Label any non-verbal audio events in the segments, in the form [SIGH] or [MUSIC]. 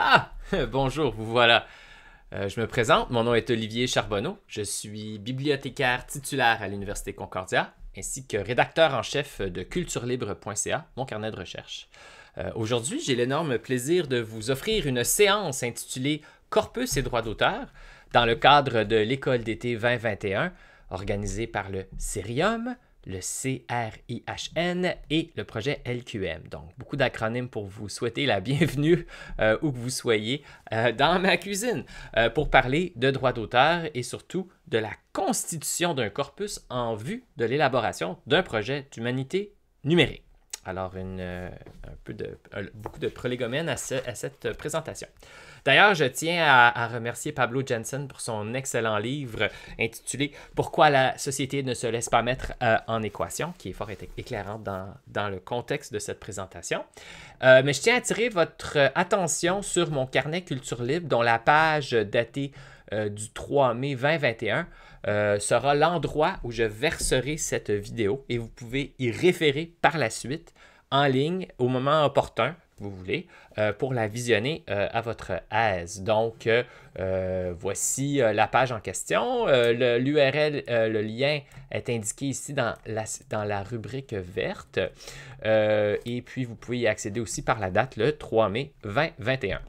Ah, [LAUGHS] bonjour, vous voilà. Euh, je me présente, mon nom est Olivier Charbonneau, je suis bibliothécaire titulaire à l'Université Concordia, ainsi que rédacteur en chef de culturelibre.ca, mon carnet de recherche. Euh, aujourd'hui, j'ai l'énorme plaisir de vous offrir une séance intitulée Corpus et droits d'auteur, dans le cadre de l'école d'été 2021, organisée par le Cérium, le CRIHN et le projet LQM. Donc, beaucoup d'acronymes pour vous souhaiter la bienvenue euh, où que vous soyez euh, dans ma cuisine euh, pour parler de droit d'auteur et surtout de la constitution d'un corpus en vue de l'élaboration d'un projet d'humanité numérique. Alors, euh, de, beaucoup de prolégomènes à, cette euh, présentation. D'ailleurs, je tiens à, remercier Pablo Jensen pour son excellent livre intitulé Pourquoi la société ne se laisse pas mettre euh, en équation, qui est fort éclairant dans, le contexte de cette présentation. mais je tiens à attirer votre attention sur mon carnet Culture Libre, dont la page datée du 3 mai 2021 sera l'endroit où je verserai cette vidéo et vous pouvez y référer par la suite en ligne au moment opportun, vous voulez, euh, pour la visionner euh, à votre aise. Donc, euh, voici la page en question. L'URL, le, lien est indiqué ici dans la, dans la rubrique verte. et puis, vous pouvez y accéder aussi par la date, le 3 mai 2021.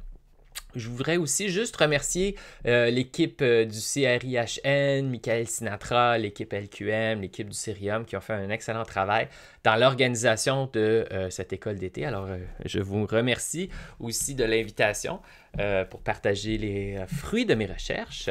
Je voudrais aussi juste remercier euh, l'équipe euh, du CRIHN, Michael Sinatra, l'équipe LQM, l'équipe du Cerium qui ont fait un excellent travail dans l'organisation de euh, cette école d'été. Alors, je vous remercie aussi de l'invitation pour partager les fruits de mes recherches.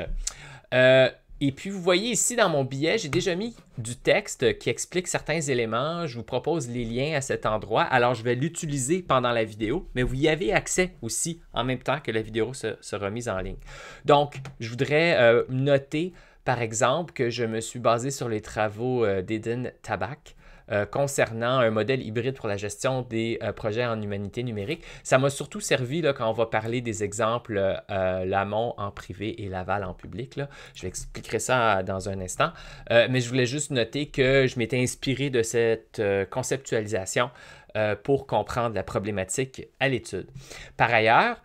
Et puis, vous voyez ici dans mon billet, j'ai déjà mis du texte qui explique certains éléments. Je vous propose les liens à cet endroit. Alors, je vais l'utiliser pendant la vidéo, mais vous y avez accès aussi en même temps que la vidéo se, sera mise en ligne. Donc, je voudrais euh, noter, par exemple, que je me suis basé sur les travaux euh, d'Eden Tabak euh, concernant un modèle hybride pour la gestion des euh, projets en humanité numérique. Ça m'a surtout servi quand on va parler des exemples euh, Lamont en privé et Laval en public. Je vais expliquer ça dans un instant. mais je voulais juste noter que je m'étais inspiré de cette conceptualisation pour comprendre la problématique à l'étude. Par ailleurs,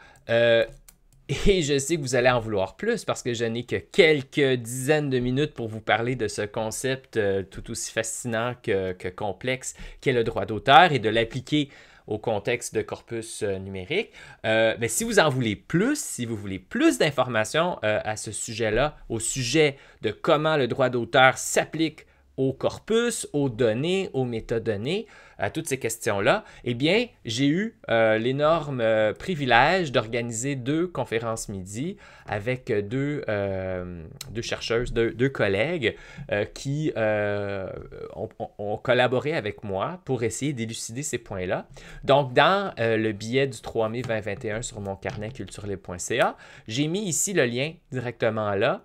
et je sais que vous allez en vouloir plus parce que je n'ai que quelques dizaines de minutes pour vous parler de ce concept euh, tout aussi fascinant que, complexe qu'est le droit d'auteur et de l'appliquer au contexte de corpus euh, numérique. Euh, mais si vous en voulez plus, si vous voulez plus d'informations à ce sujet-là, au sujet de comment le droit d'auteur s'applique au corpus, aux données, aux métadonnées, à toutes ces questions-là, eh bien, j'ai eu euh, l'énorme euh, privilège d'organiser deux conférences midi avec deux, euh, deux chercheuses, deux, collègues qui ont, collaboré avec moi pour essayer d'élucider ces points-là. Donc, dans le billet du 3 mai 2021 sur mon carnet culturel.ca, j'ai mis ici le lien directement là.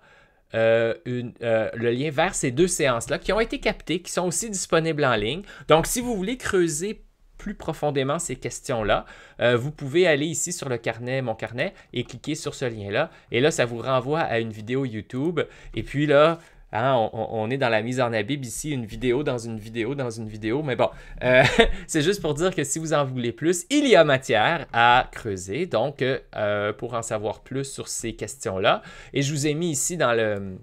Euh, euh, le lien vers ces deux séances-là qui ont été captées, qui sont aussi disponibles en ligne. Donc, si vous voulez creuser plus profondément ces questions-là, euh, vous pouvez aller ici sur le carnet, mon carnet, et cliquer sur ce lien-là. Et là, ça vous renvoie à une vidéo YouTube. Et puis là, Hein, on, est dans la mise en abîme ici, une vidéo dans une vidéo dans une vidéo, mais bon, euh, [LAUGHS] c'est juste pour dire que si vous en voulez plus, il y a matière à creuser, donc euh, pour en savoir plus sur ces questions-là. Et je vous ai mis ici dans le,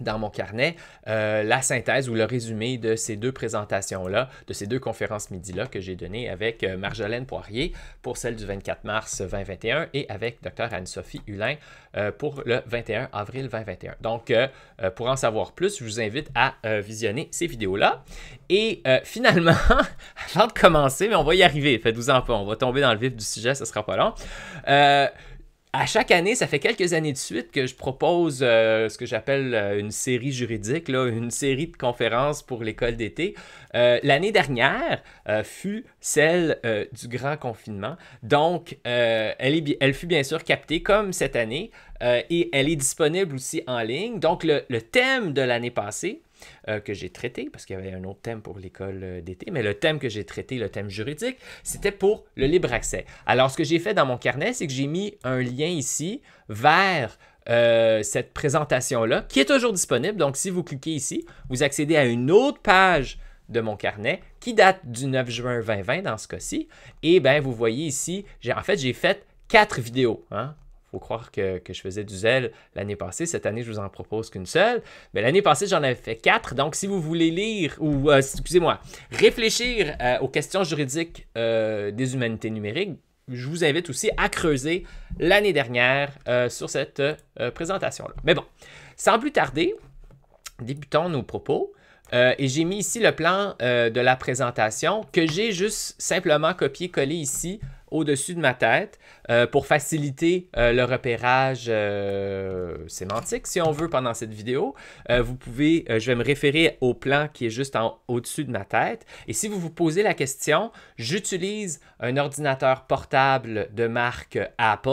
dans mon carnet euh, la synthèse ou le résumé de ces deux présentations-là, de ces deux conférences midi-là que j'ai données avec euh, Marjolaine Poirier pour celle du 24 mars 2021 et avec Dr Anne-Sophie Hulin euh, pour le 21 avril 2021. Donc, pour en savoir plus, je vous invite à visionner ces vidéos-là. Et [LAUGHS] finalement, avant de commencer, mais on va y arriver, faites-vous en pas, on va tomber dans le vif du sujet, ce sera pas long à chaque année, ça fait quelques années de suite que je propose euh, ce que j'appelle euh, une série juridique, là, une série de conférences pour l'école d'été. Euh, l'année dernière fut celle du grand confinement. Donc, elle, fut bien sûr captée comme cette année et elle est disponible aussi en ligne. Donc, le thème de l'année passée, euh, que j'ai traité, parce qu'il y avait un autre thème pour l'école euh, d'été, mais le thème que j'ai traité, le thème juridique, c'était pour le libre accès. Alors, ce que j'ai fait dans mon carnet, c'est que j'ai mis un lien ici vers euh, cette présentation-là, qui est toujours disponible. Donc, si vous cliquez ici, vous accédez à une autre page de mon carnet qui date du 9 juin 2020 dans ce cas-ci. Et bien, vous voyez ici, j'ai en fait, j'ai fait quatre vidéos. Hein faut croire que, je faisais du zèle l'année passée. Cette année, je vous en propose qu'une seule. Mais l'année passée, j'en avais fait quatre. Donc, si vous voulez lire ou, euh, excusez-moi, réfléchir euh, aux questions juridiques euh, des humanités numériques, je vous invite aussi à creuser l'année dernière sur cette présentation-là. Mais bon, sans plus tarder, débutons nos propos. et j'ai mis ici le plan de la présentation que j'ai juste simplement copié-collé ici au-dessus de ma tête euh, pour faciliter euh, le repérage euh, sémantique, si on veut, pendant cette vidéo. vous pouvez, je vais me référer au plan qui est juste au-dessus de ma tête. Et si vous vous posez la question, j'utilise un ordinateur portable de marque Apple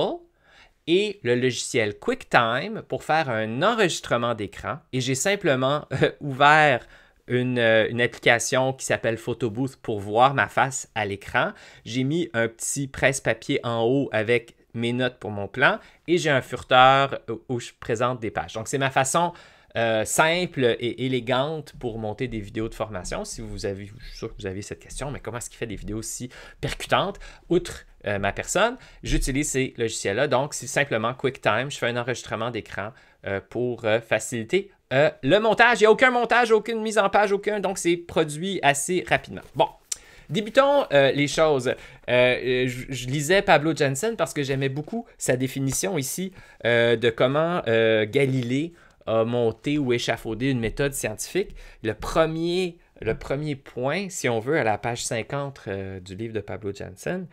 et le logiciel QuickTime pour faire un enregistrement d'écran et j'ai simplement ouvert euh, une, application qui s'appelle Photobooth pour voir ma face à l'écran. J'ai mis un petit presse-papier en haut avec mes notes pour mon plan et j'ai un furteur où je présente des pages. Donc, c'est ma façon euh, simple et élégante pour monter des vidéos de formation. Si vous avez, je suis sûr que vous avez cette question, mais comment est-ce qu'il fait des vidéos si percutantes? Outre euh, ma personne, j'utilise ces logiciels-là. Donc, c'est simplement QuickTime. Je fais un enregistrement d'écran pour faciliter euh, le montage, il n'y a aucun montage, aucune mise en page, aucun, donc c'est produit assez rapidement. Bon, Débutons euh, les choses. Euh, je, lisais Pablo Jensen parce que j'aimais beaucoup sa définition ici de comment Galilée a monté ou échafaudé une méthode scientifique. Le premier, le premier point, si on veut, à la page 50 du livre de Pablo Jensen,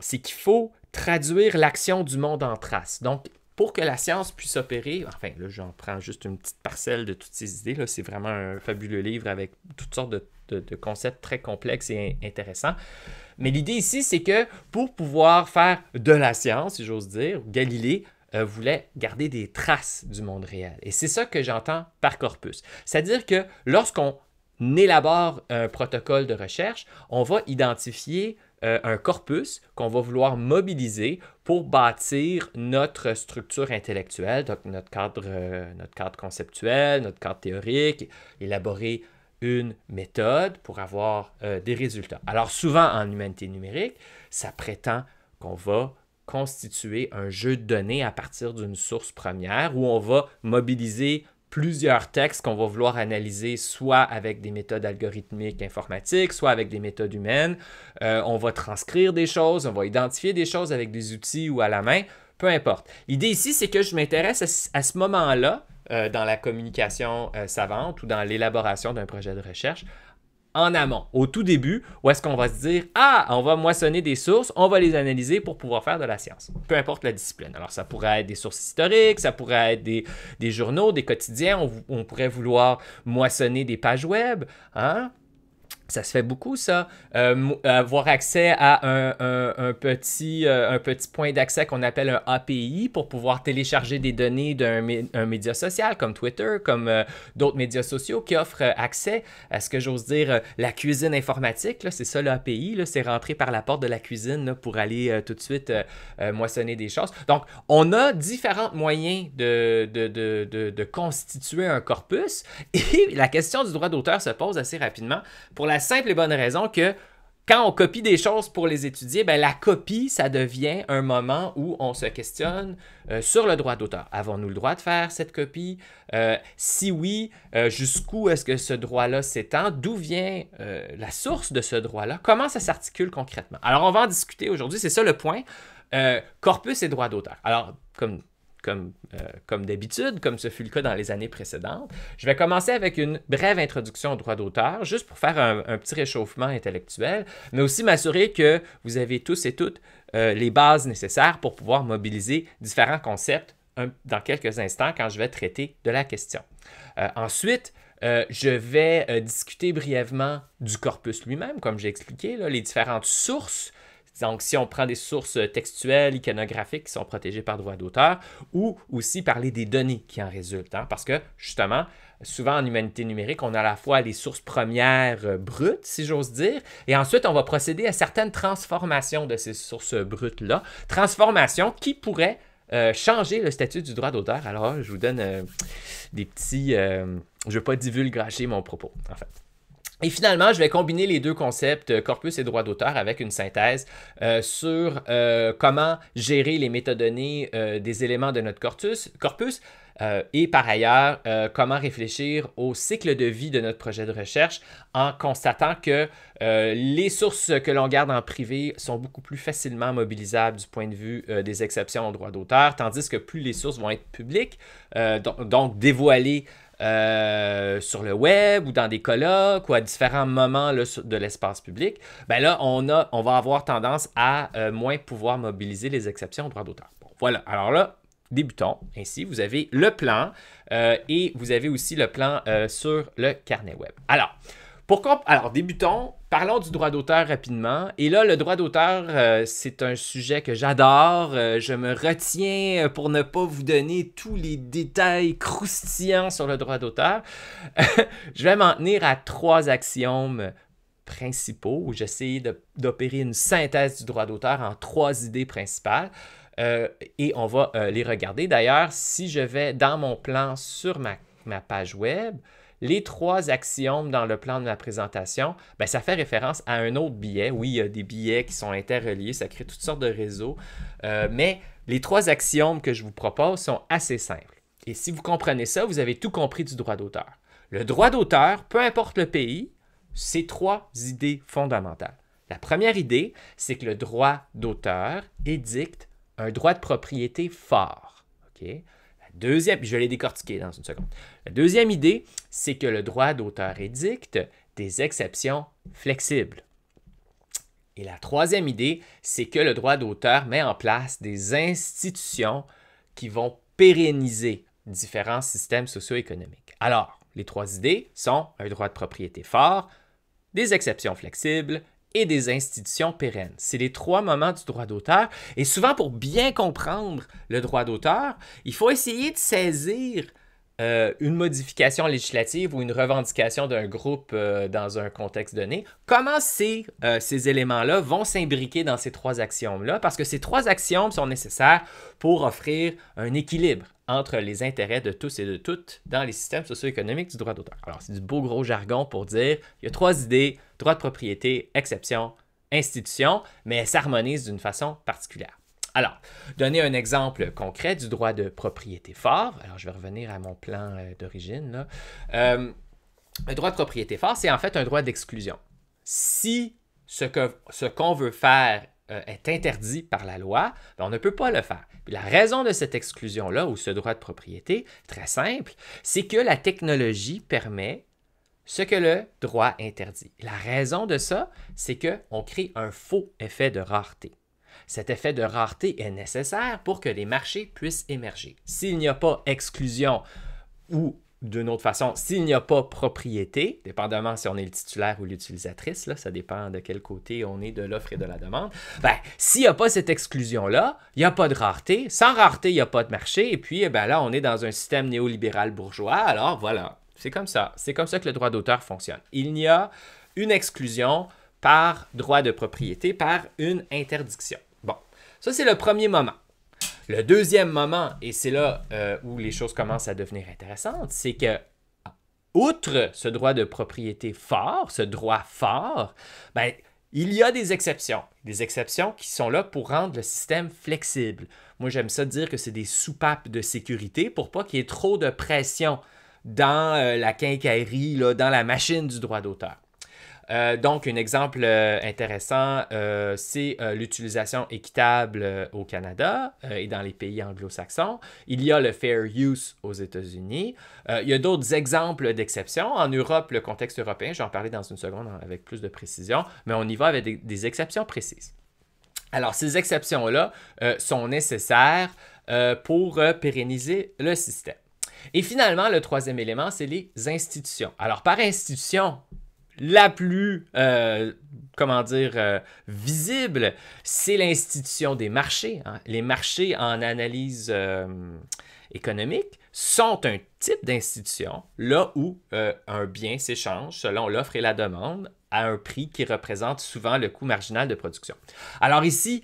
c'est qu'il faut traduire l'action du monde en traces. Donc, pour que la science puisse opérer, enfin là j'en prends juste une petite parcelle de toutes ces idées, là, c'est vraiment un fabuleux livre avec toutes sortes de, concepts très complexes et intéressants. Mais l'idée ici, c'est que pour pouvoir faire de la science, si j'ose dire, Galilée euh, voulait garder des traces du monde réel. Et c'est ça que j'entends par corpus. C'est-à-dire que lorsqu'on élabore un protocole de recherche, on va identifier euh, un corpus qu'on va vouloir mobiliser pour bâtir notre structure intellectuelle, donc notre cadre, euh, notre cadre conceptuel, notre cadre théorique, élaborer une méthode pour avoir euh, des résultats. Alors souvent en humanité numérique, ça prétend qu'on va constituer un jeu de données à partir d'une source première où on va mobiliser plusieurs textes qu'on va vouloir analyser soit avec des méthodes algorithmiques informatiques, soit avec des méthodes humaines. Euh, on va transcrire des choses, on va identifier des choses avec des outils ou à la main, peu importe. L'idée ici, c'est que je m'intéresse à, ce moment-là euh, dans la communication euh, savante ou dans l'élaboration d'un projet de recherche en amont, au tout début, où est-ce qu'on va se dire Ah, on va moissonner des sources, on va les analyser pour pouvoir faire de la science, peu importe la discipline. Alors, ça pourrait être des sources historiques, ça pourrait être des, journaux, des quotidiens, on, pourrait vouloir moissonner des pages web, hein? Ça se fait beaucoup, ça. Euh, avoir accès à un, petit, euh, un petit point d'accès qu'on appelle un API pour pouvoir télécharger des données d'un média social comme Twitter, comme euh, d'autres médias sociaux qui offrent accès à ce que j'ose dire la cuisine informatique. C'est ça l'API, c'est rentrer par la porte de la cuisine pour aller tout de suite moissonner des choses. Donc, on a différents moyens de, de, constituer un corpus et la question du droit d'auteur se pose assez rapidement. Pour la simple et bonne raison que quand on copie des choses pour les étudier, ben, la copie, ça devient un moment où on se questionne euh, sur le droit d'auteur. Avons-nous le droit de faire cette copie? Euh, si oui, euh, jusqu'où est-ce que ce droit-là s'étend? D'où vient la source de ce droit-là? Comment ça s'articule concrètement? Alors, on va en discuter aujourd'hui, c'est ça le point. corpus et droit d'auteur. Alors, comme euh, comme, d'habitude, comme ce fut le cas dans les années précédentes. Je vais commencer avec une brève introduction au droit d'auteur, juste pour faire un, petit réchauffement intellectuel, mais aussi m'assurer que vous avez tous et toutes euh, les bases nécessaires pour pouvoir mobiliser différents concepts dans quelques instants quand je vais traiter de la question. Euh, ensuite, je vais discuter brièvement du corpus lui-même, comme j'ai expliqué, là, les différentes sources donc, si on prend des sources textuelles, iconographiques qui sont protégées par droit d'auteur, ou aussi parler des données qui en résultent. Hein, parce que, justement, souvent en humanité numérique, on a à la fois les sources premières euh, brutes, si j'ose dire, et ensuite on va procéder à certaines transformations de ces sources brutes-là, transformations qui pourraient euh, changer le statut du droit d'auteur. Alors, je vous donne euh, des petits... je ne veux pas divulguer mon propos, en fait. Et finalement, je vais combiner les deux concepts, euh, corpus et droit d'auteur, avec une synthèse euh, sur euh, comment gérer les métadonnées des éléments de notre corpus, corpus et par ailleurs, comment réfléchir au cycle de vie de notre projet de recherche en constatant que les sources que l'on garde en privé sont beaucoup plus facilement mobilisables du point de vue des exceptions au droit d'auteur, tandis que plus les sources vont être publiques, donc dévoilées euh, sur le web ou dans des colloques ou à différents moments de l'espace public, ben là, on, a, on va avoir tendance à euh, moins pouvoir mobiliser les exceptions au droit d'auteur. voilà. Alors là, débutons. Ainsi, vous avez le plan euh, et vous avez aussi le plan sur le carnet web. Alors, pourquoi? Alors, débutons. Parlons du droit d'auteur rapidement. Et là, le droit d'auteur, euh, c'est un sujet que j'adore. Euh, je me retiens euh, pour ne pas vous donner tous les détails croustillants sur le droit d'auteur. [LAUGHS] je vais m'en tenir à trois axiomes principaux où j'essaie d'opérer une synthèse du droit d'auteur en trois idées principales. et on va les regarder. D'ailleurs, si je vais dans mon plan sur ma page web, les trois axiomes dans le plan de la présentation, ben, ça fait référence à un autre billet. Oui, il y a des billets qui sont interreliés, ça crée toutes sortes de réseaux, euh, mais les trois axiomes que je vous propose sont assez simples. Et si vous comprenez ça, vous avez tout compris du droit d'auteur. Le droit d'auteur, peu importe le pays, c'est trois idées fondamentales. La première idée, c'est que le droit d'auteur édicte un droit de propriété fort. ok Deuxième, je vais les décortiquer dans une seconde. La deuxième idée, c'est que le droit d'auteur édicte des exceptions flexibles. Et la troisième idée, c'est que le droit d'auteur met en place des institutions qui vont pérenniser différents systèmes socio-économiques. Alors, les trois idées sont un droit de propriété fort, des exceptions flexibles et des institutions pérennes. C'est les trois moments du droit d'auteur. Et souvent, pour bien comprendre le droit d'auteur, il faut essayer de saisir euh, une modification législative ou une revendication d'un groupe euh, dans un contexte donné, comment ces, euh, ces éléments-là vont s'imbriquer dans ces trois axiomes-là? Parce que ces trois axiomes sont nécessaires pour offrir un équilibre entre les intérêts de tous et de toutes dans les systèmes socio-économiques du droit d'auteur. Alors, c'est du beau gros jargon pour dire il y a trois idées, droit de propriété, exception, institution, mais elles s'harmonisent d'une façon particulière. Alors, donner un exemple concret du droit de propriété fort. Alors, je vais revenir à mon plan euh, d'origine. Le euh, un droit de propriété fort, c'est en fait un droit d'exclusion. Si ce qu'on veut faire euh, est interdit par la loi, ben, on ne peut pas le faire. la raison de cette exclusion-là ou ce droit de propriété, très simple, c'est que la technologie permet ce que le droit interdit. La raison de ça, c'est qu'on crée un faux effet de rareté. Cet effet de rareté est nécessaire pour que les marchés puissent émerger. S'il n'y a pas exclusion ou d'une autre façon, s'il n'y a pas propriété, dépendamment si on est le titulaire ou l'utilisatrice, là, ça dépend de quel côté on est de l'offre et de la demande, ben, s'il n'y a pas cette exclusion-là, il n'y a pas de rareté. Sans rareté, il n'y a pas de marché. Et puis, ben là, on est dans un système néolibéral bourgeois. Alors voilà, c'est comme ça. C'est comme ça que le droit d'auteur fonctionne. Il n'y a une exclusion par droit de propriété, par une interdiction. Ça, c'est le premier moment. Le deuxième moment, et c'est là euh, où les choses commencent à devenir intéressantes, c'est que, outre ce droit de propriété fort, ce droit fort, ben, il y a des exceptions. Des exceptions qui sont là pour rendre le système flexible. Moi, j'aime ça dire que c'est des soupapes de sécurité pour pas qu'il y ait trop de pression dans euh, la quincaillerie, dans la machine du droit d'auteur. Euh, donc, un exemple euh, intéressant, euh, c'est l'utilisation équitable au Canada et dans les pays anglo-saxons. Il y a le fair use aux États-Unis. il y a d'autres exemples d'exceptions. En Europe, le contexte européen, je vais en parler dans une seconde avec plus de précision, mais on y va avec des exceptions précises. Alors, ces exceptions-là sont nécessaires pour pérenniser le système. Et finalement, le troisième élément, c'est les institutions. Alors, par institution, la plus, euh, comment dire, euh, visible, c'est l'institution des marchés. Hein. Les marchés en analyse euh, économique sont un type d'institution là où un bien s'échange selon l'offre et la demande à un prix qui représente souvent le coût marginal de production. Alors ici,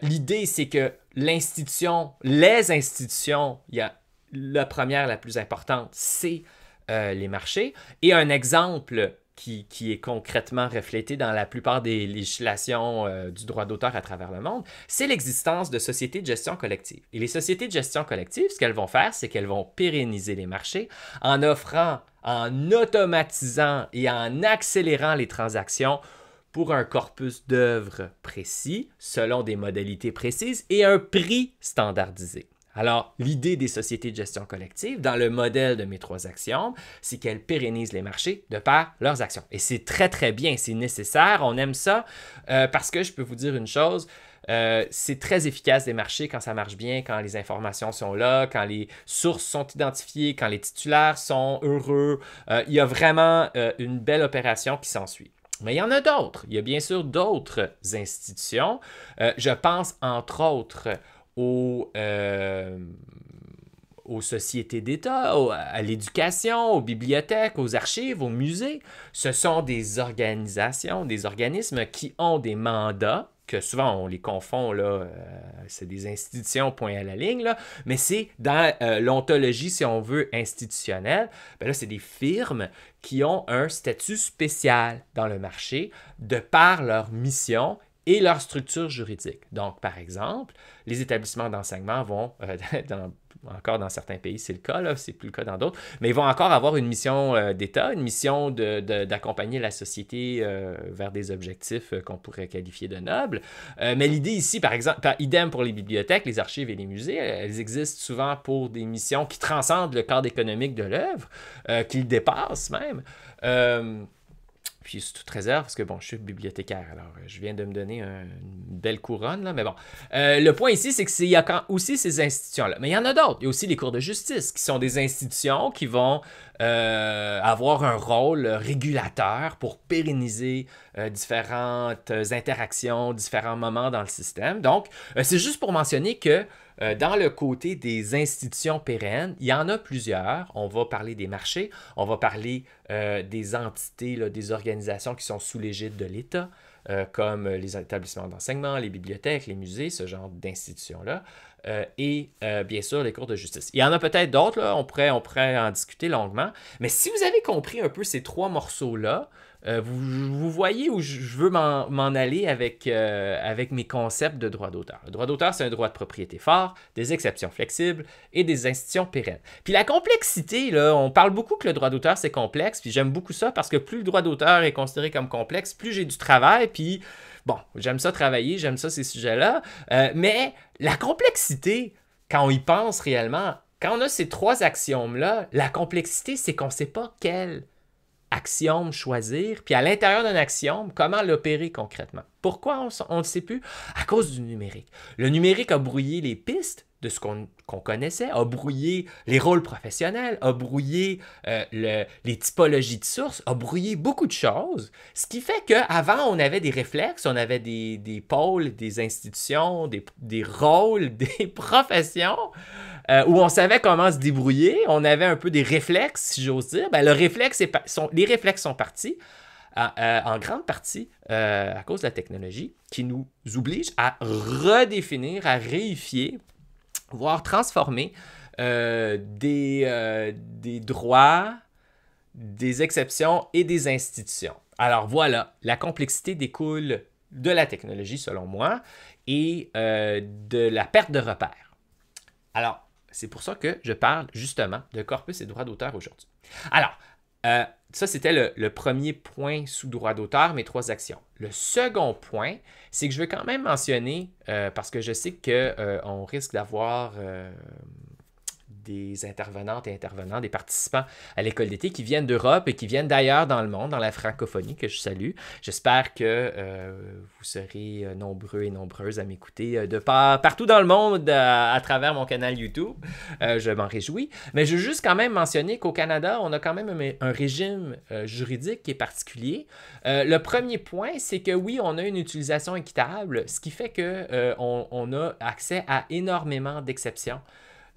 l'idée, c'est que l'institution, les institutions, il y a la première, la plus importante, c'est les marchés. Et un exemple qui, est concrètement reflété dans la plupart des législations euh, du droit d'auteur à travers le monde, c'est l'existence de sociétés de gestion collective. Et les sociétés de gestion collective, ce qu'elles vont faire, c'est qu'elles vont pérenniser les marchés en offrant, en automatisant et en accélérant les transactions pour un corpus d'œuvres précis, selon des modalités précises et un prix standardisé. Alors, l'idée des sociétés de gestion collective dans le modèle de mes trois actions, c'est qu'elles pérennisent les marchés de par leurs actions. Et c'est très, très bien, c'est nécessaire, on aime ça, euh, parce que je peux vous dire une chose, euh, c'est très efficace des marchés quand ça marche bien, quand les informations sont là, quand les sources sont identifiées, quand les titulaires sont heureux. Euh, il y a vraiment une belle opération qui s'ensuit. Mais il y en a d'autres. Il y a bien sûr d'autres institutions. je pense entre autres aux, euh, aux sociétés d'État, à l'éducation, aux bibliothèques, aux archives, aux musées. Ce sont des organisations, des organismes qui ont des mandats que souvent on les confond, là, euh, c'est des institutions, point à la ligne, là, mais c'est dans euh, l'ontologie, si on veut, institutionnelle, ben là, c'est des firmes qui ont un statut spécial dans le marché de par leur mission et leur structure juridique. Donc, par exemple, les établissements d'enseignement vont, euh, [LAUGHS] encore dans certains pays, c'est le cas, là, c'est plus le cas dans d'autres, mais ils vont encore avoir une mission euh, d'État, une mission d'accompagner la société euh, vers des objectifs qu'on pourrait qualifier de nobles. mais l'idée ici, par exemple, par, idem pour les bibliothèques, les archives et les musées, elles existent souvent pour des missions qui transcendent le cadre économique de l'œuvre, qui le dépassent même. Puis c'est tout réserve, parce que bon, je suis bibliothécaire, alors euh, je viens de me donner une belle couronne, là, mais bon. Euh, le point ici, c'est qu'il y a quand aussi ces institutions-là. Mais il y en a d'autres. Il y a aussi les cours de justice, qui sont des institutions qui vont euh, avoir un rôle régulateur pour pérenniser différentes interactions, différents moments dans le système. Donc, c'est juste pour mentionner que euh, dans le côté des institutions pérennes, il y en a plusieurs. On va parler des marchés, on va parler euh, des entités, des organisations qui sont sous l'égide de l'État, euh, comme les établissements d'enseignement, les bibliothèques, les musées, ce genre d'institutions-là. et bien sûr, les cours de justice. Il y en a peut-être d'autres, on on pourrait en discuter longuement. Mais si vous avez compris un peu ces trois morceaux-là, euh, vous, voyez où je veux m'en aller avec, euh, avec mes concepts de droit d'auteur. Le droit d'auteur, c'est un droit de propriété fort, des exceptions flexibles et des institutions pérennes. Puis la complexité, là, on parle beaucoup que le droit d'auteur, c'est complexe, puis j'aime beaucoup ça parce que plus le droit d'auteur est considéré comme complexe, plus j'ai du travail, puis bon, j'aime ça travailler, j'aime ça ces sujets-là, euh, mais la complexité, quand on y pense réellement, quand on a ces trois axiomes-là, la complexité, c'est qu'on ne sait pas quelle axiome choisir, puis à l'intérieur d'un axiome, comment l'opérer concrètement. Pourquoi on ne le sait plus? À cause du numérique. Le numérique a brouillé les pistes, de ce qu'on connaissait, a brouillé les rôles professionnels, a brouillé euh, les typologies de sources, a brouillé beaucoup de choses, ce qui fait qu'avant, on avait des réflexes, on avait des, pôles, des institutions, des, rôles, [LAUGHS] des professions, euh, où on savait comment se débrouiller, on avait un peu des réflexes, si j'ose dire. Ben, le réflexe les réflexes sont partis. Euh, en grande partie à cause de la technologie qui nous oblige à redéfinir, à réifier voire transformer euh, des, euh, des droits, des exceptions et des institutions. Alors voilà, la complexité découle de la technologie selon moi et euh, de la perte de repères. Alors, c'est pour ça que je parle justement de corpus et droits d'auteur aujourd'hui. Alors, euh, ça, c'était le, premier point sous droit d'auteur, mes trois actions. Le second point, c'est que je veux quand même mentionner, euh, parce que je sais qu'on euh, on risque d'avoir des intervenantes et intervenants, des participants à l'école d'été qui viennent d'Europe et qui viennent d'ailleurs dans le monde, dans la francophonie, que je salue. J'espère que euh, vous serez euh, nombreux et nombreuses à m'écouter euh, de partout dans le monde à, travers mon canal YouTube. je m'en réjouis. Mais je veux juste quand même mentionner qu'au Canada, on a quand même un, régime juridique qui est particulier. le premier point, c'est que oui, on a une utilisation équitable, ce qui fait qu'on a accès à énormément d'exceptions.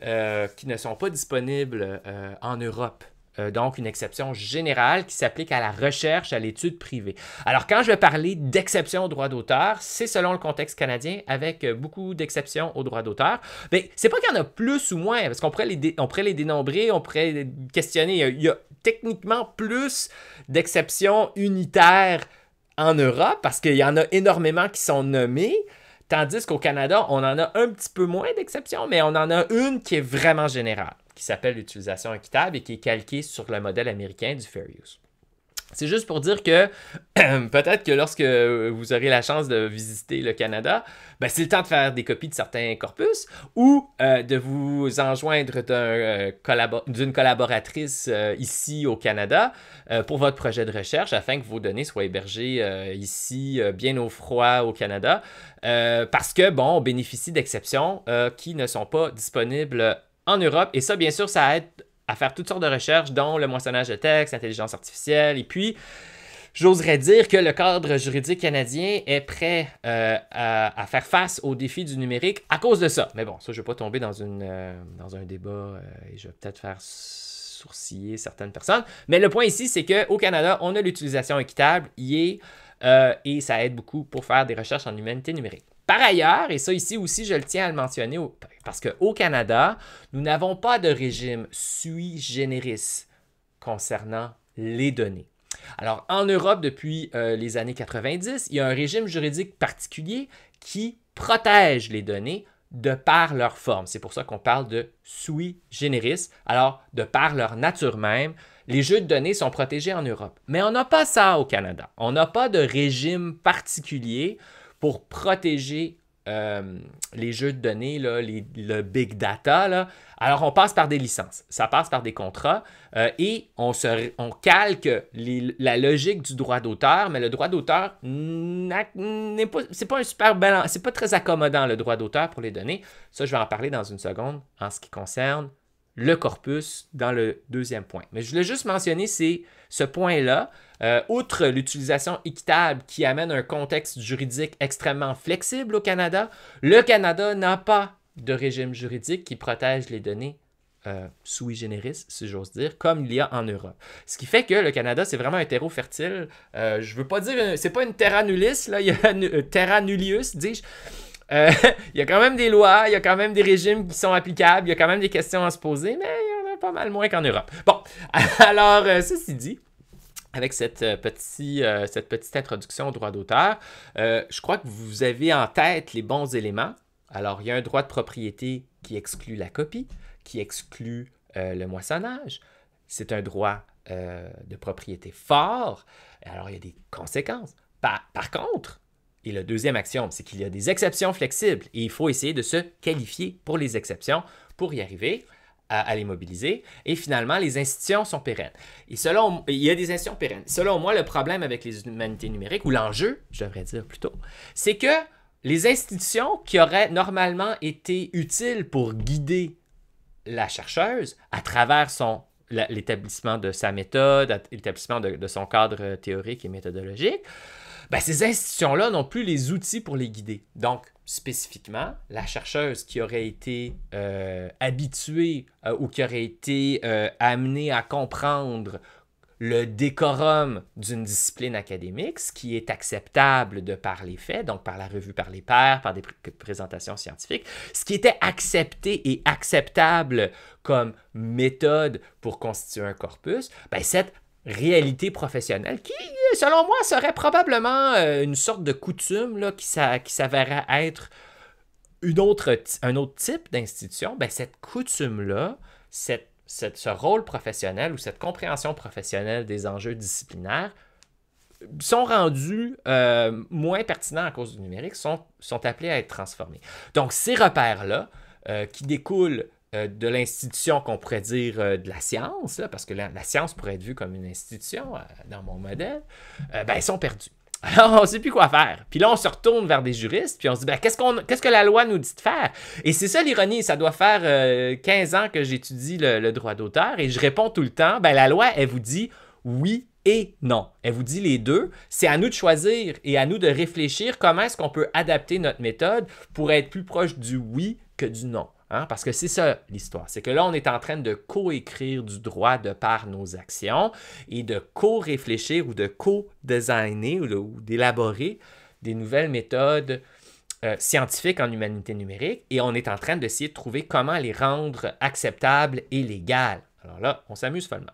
Euh, qui ne sont pas disponibles euh, en Europe euh, donc une exception générale qui s'applique à la recherche, à l'étude privée. Alors quand je vais parler d'exception au droit d'auteur, c'est selon le contexte canadien avec beaucoup d'exceptions au droit d'auteur. Mais c'est pas qu'il y en a plus ou moins parce qu'on pourrait pourrait les dénombrer, on pourrait les questionner, il y a, techniquement plus d'exceptions unitaires en Europe parce qu'il y en a énormément qui sont nommées. Tandis qu'au Canada, on en a un petit peu moins d'exceptions, mais on en a une qui est vraiment générale, qui s'appelle l'utilisation équitable et qui est calquée sur le modèle américain du fair use. C'est juste pour dire que [CLEARS THROAT] peut-être que lorsque vous aurez la chance de visiter le Canada, ben, c'est le temps de faire des copies de certains corpus ou euh, de vous enjoindre euh, d'une collaboratrice euh, ici au Canada pour votre projet de recherche afin que vos données soient hébergées ici bien au froid au Canada parce que, bon, on bénéficie d'exceptions qui ne sont pas disponibles en Europe et ça, bien sûr, ça aide à faire toutes sortes de recherches, dont le moissonnage de texte, l'intelligence artificielle, et puis j'oserais dire que le cadre juridique canadien est prêt euh, à, faire face aux défis du numérique à cause de ça. Mais bon, ça, je ne vais pas tomber dans, une, euh, dans un débat euh, et je vais peut-être faire sourciller certaines personnes. Mais le point ici, c'est qu'au Canada, on a l'utilisation équitable, y est, et ça aide beaucoup pour faire des recherches en humanité numérique. Par ailleurs, et ça ici aussi, je le tiens à le mentionner parce qu'au Canada, nous n'avons pas de régime sui generis concernant les données. Alors, en Europe, depuis euh, les années 90, il y a un régime juridique particulier qui protège les données de par leur forme. C'est pour ça qu'on parle de sui generis. Alors, de par leur nature même, les jeux de données sont protégés en Europe. Mais on n'a pas ça au Canada. On n'a pas de régime particulier pour protéger euh, les jeux de données, le big data. Alors, on passe par des licences, ça passe par des contrats euh, et on, se, on calque la logique du droit d'auteur, mais le droit d'auteur, n'est pas, c'est pas un super ce c'est pas très accommodant le droit d'auteur pour les données. Ça, je vais en parler dans une seconde en ce qui concerne le corpus dans le deuxième point. Mais je voulais juste mentionner c'est ce point-là. Euh, outre l'utilisation équitable qui amène un contexte juridique extrêmement flexible au Canada, le Canada n'a pas de régime juridique qui protège les données euh, sui generis, si j'ose dire, comme il y a en Europe. Ce qui fait que le Canada, c'est vraiment un terreau fertile. Euh, je veux pas dire, c'est pas une terra nullis, là, il y a une, terra nullius, dis-je. Euh, [LAUGHS] il y a quand même des lois, il y a quand même des régimes qui sont applicables, il y a quand même des questions à se poser, mais il y en a pas mal moins qu'en Europe. Bon, [LAUGHS] alors, euh, ceci dit, avec cette, euh, petite, cette petite introduction au droit d'auteur, je crois que vous avez en tête les bons éléments. Alors, il y a un droit de propriété qui exclut la copie, qui exclut le moissonnage. C'est un droit de propriété fort. Alors, il y a des conséquences. Par, par contre, et le deuxième axiome, c'est qu'il y a des exceptions flexibles et il faut essayer de se qualifier pour les exceptions pour y arriver à, les mobiliser. Et finalement, les institutions sont pérennes. Et selon, il y a des institutions pérennes. Selon moi, le problème avec les humanités numériques, ou l'enjeu, je devrais dire plutôt, c'est que les institutions qui auraient normalement été utiles pour guider la chercheuse à travers son l'établissement de sa méthode, l'établissement de, son cadre théorique et méthodologique, ben, ces institutions-là n'ont plus les outils pour les guider. Donc, spécifiquement, la chercheuse qui aurait été euh, habituée euh, ou qui aurait été euh, amenée à comprendre le décorum d'une discipline académique, ce qui est acceptable de par les faits, donc par la revue par les pairs, par des présentations scientifiques, ce qui était accepté et acceptable comme méthode pour constituer un corpus, ben cette réalité professionnelle qui, euh, selon moi, serait probablement euh, une sorte de coutume là, qui, ça, s'avérait être une autre, un autre type d'institution, ben, cette coutume-là, cette, ce rôle professionnel ou cette compréhension professionnelle des enjeux disciplinaires euh, sont rendus moins pertinents à cause du numérique, sont, sont appelés à être transformés. Donc, ces repères-là, qui découlent euh, de l'institution qu'on pourrait dire euh, de la science, parce que la, science pourrait être vue comme une institution euh, dans mon modèle, ben, ils sont perdus. [LAUGHS] Alors, on ne sait plus quoi faire. Puis là, on se retourne vers des juristes, puis on se dit, ben, qu'est-ce, qu'on, qu'est-ce que la loi nous dit de faire? Et c'est ça l'ironie, ça doit faire 15 ans que j'étudie le, le, droit d'auteur, et je réponds tout le temps, ben, la loi, elle vous dit oui et non. Elle vous dit les deux. C'est à nous de choisir et à nous de réfléchir comment est-ce qu'on peut adapter notre méthode pour être plus proche du oui que du non. Hein? parce que c'est ça l'histoire. C'est que là, on est en train de coécrire du droit de par nos actions et de co-réfléchir ou de co-designer ou d'élaborer des nouvelles méthodes euh, scientifiques en humanité numérique et on est en train d'essayer de trouver comment les rendre acceptables et légales. Alors là, on s'amuse follement.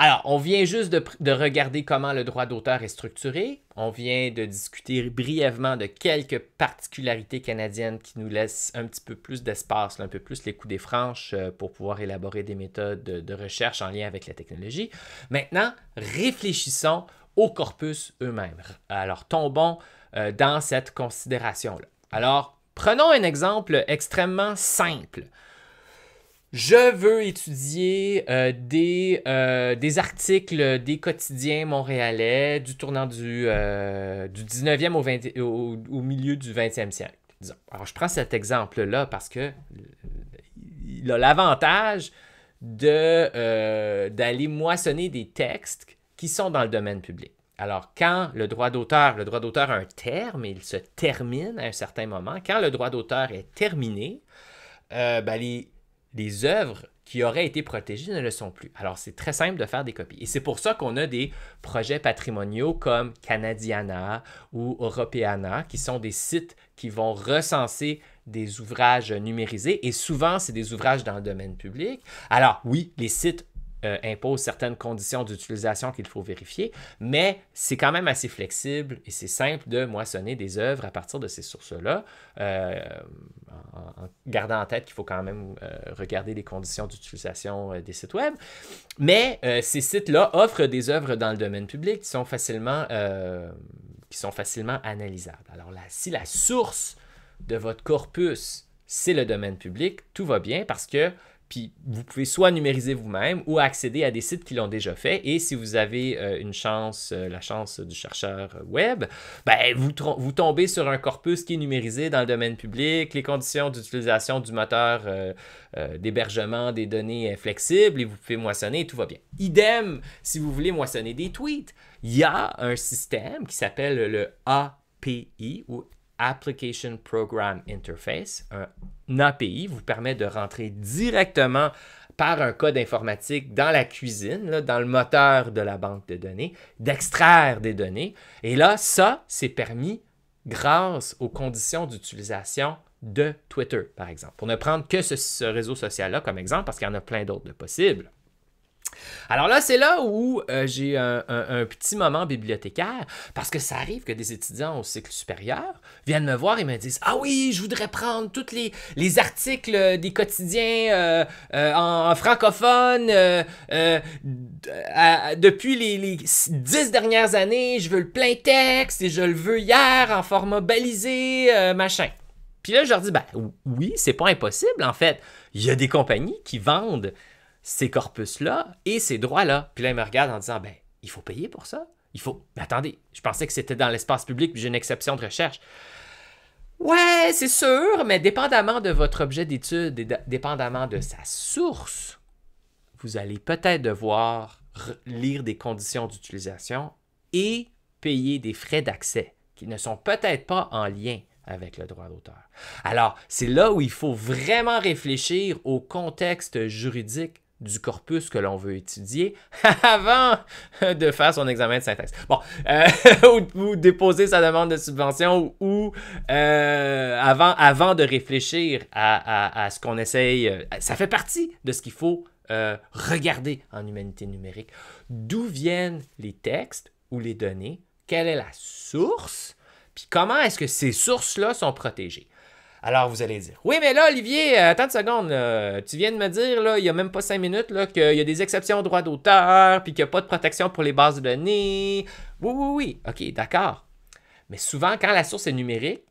Alors, on vient juste de, regarder comment le droit d'auteur est structuré. On vient de discuter brièvement de quelques particularités canadiennes qui nous laissent un petit peu plus d'espace, un peu plus les coups des franches euh, pour pouvoir élaborer des méthodes de recherche en lien avec la technologie. Maintenant, réfléchissons au corpus eux-mêmes. Alors, tombons euh, dans cette considération-là. Alors, prenons un exemple extrêmement simple. Je veux étudier euh, des, euh, des, articles des quotidiens montréalais du tournant du, euh, du 19e au, 20, milieu du 20e siècle. Alors, je prends cet exemple-là parce que il a l'avantage d'aller moissonner des textes qui sont dans le domaine public. Alors, quand le droit d'auteur, le droit d'auteur a un terme, il se termine à un certain moment. Quand le droit d'auteur est terminé, ben les, des œuvres qui auraient été protégées ne le sont plus. Alors, c'est très simple de faire des copies. Et c'est pour ça qu'on a des projets patrimoniaux comme Canadiana ou Europeana, qui sont des sites qui vont recenser des ouvrages numérisés et souvent c'est des ouvrages dans le domaine public. Alors oui, les sites euh, impose certaines conditions d'utilisation qu'il faut vérifier, mais c'est quand même assez flexible et c'est simple de moissonner des œuvres à partir de ces sources-là, euh, en, gardant en tête qu'il faut quand même euh, regarder les conditions d'utilisation des sites web. Mais ces sites-là offrent des œuvres dans le domaine public qui sont facilement, qui sont facilement analysables. Alors là, si la source de votre corpus, c'est le domaine public, tout va bien parce que puis vous pouvez soit numériser vous-même ou accéder à des sites qui l'ont déjà fait. Et si vous avez euh, une chance, euh, la chance du chercheur euh, web, ben, vous, vous, tombez sur un corpus qui est numérisé dans le domaine public, les conditions d'utilisation du moteur d'hébergement des données est flexible et vous pouvez moissonner et tout va bien. Idem, si vous voulez moissonner des tweets, il y a un système qui s'appelle le API ou Application Program Interface, un API, vous permet de rentrer directement par un code informatique dans la cuisine, dans le moteur de la banque de données, d'extraire des données. Et là, ça, c'est permis grâce aux conditions d'utilisation de Twitter, par exemple. Pour ne prendre que ce, réseau social-là comme exemple, parce qu'il y en a plein d'autres de possibles. Alors là, c'est là où euh, j'ai un, petit moment bibliothécaire, parce que ça arrive que des étudiants au cycle supérieur viennent me voir et me disent Ah oui, je voudrais prendre tous les, articles des quotidiens euh, euh, en, francophone depuis les, dix dernières années, je veux le plein texte et je le veux hier en format balisé, machin. Puis là, je leur dis, ben oui, c'est pas impossible en fait. Il y a des compagnies qui vendent ces corpus-là et ces droits-là. Puis là, il me regarde en disant, ben, il faut payer pour ça. Il faut. Mais attendez, je pensais que c'était dans l'espace public, puis j'ai une exception de recherche. Ouais, c'est sûr, mais dépendamment de votre objet d'étude dépendamment de sa source, vous allez peut-être devoir lire des conditions d'utilisation et payer des frais d'accès qui ne sont peut-être pas en lien avec le droit d'auteur. Alors, c'est là où il faut vraiment réfléchir au contexte juridique du corpus que l'on veut étudier [LAUGHS] avant de faire son examen de syntaxe. Bon, euh, [LAUGHS] ou, déposer sa demande de subvention ou euh, avant, avant de réfléchir à, ce qu'on essaye. Euh, ça fait partie de ce qu'il faut regarder en humanité numérique. D'où viennent les textes ou les données? Quelle est la source? Puis comment est-ce que ces sources-là sont protégées? Alors vous allez dire, oui, mais là, Olivier, euh, attends une seconde, tu viens de me dire, là, il n'y a même pas cinq minutes, là, qu'il y a des exceptions au droit d'auteur, puis qu'il n'y a pas de protection pour les bases de données. Oui, oui, oui, ok, d'accord. Mais souvent, quand la source est numérique,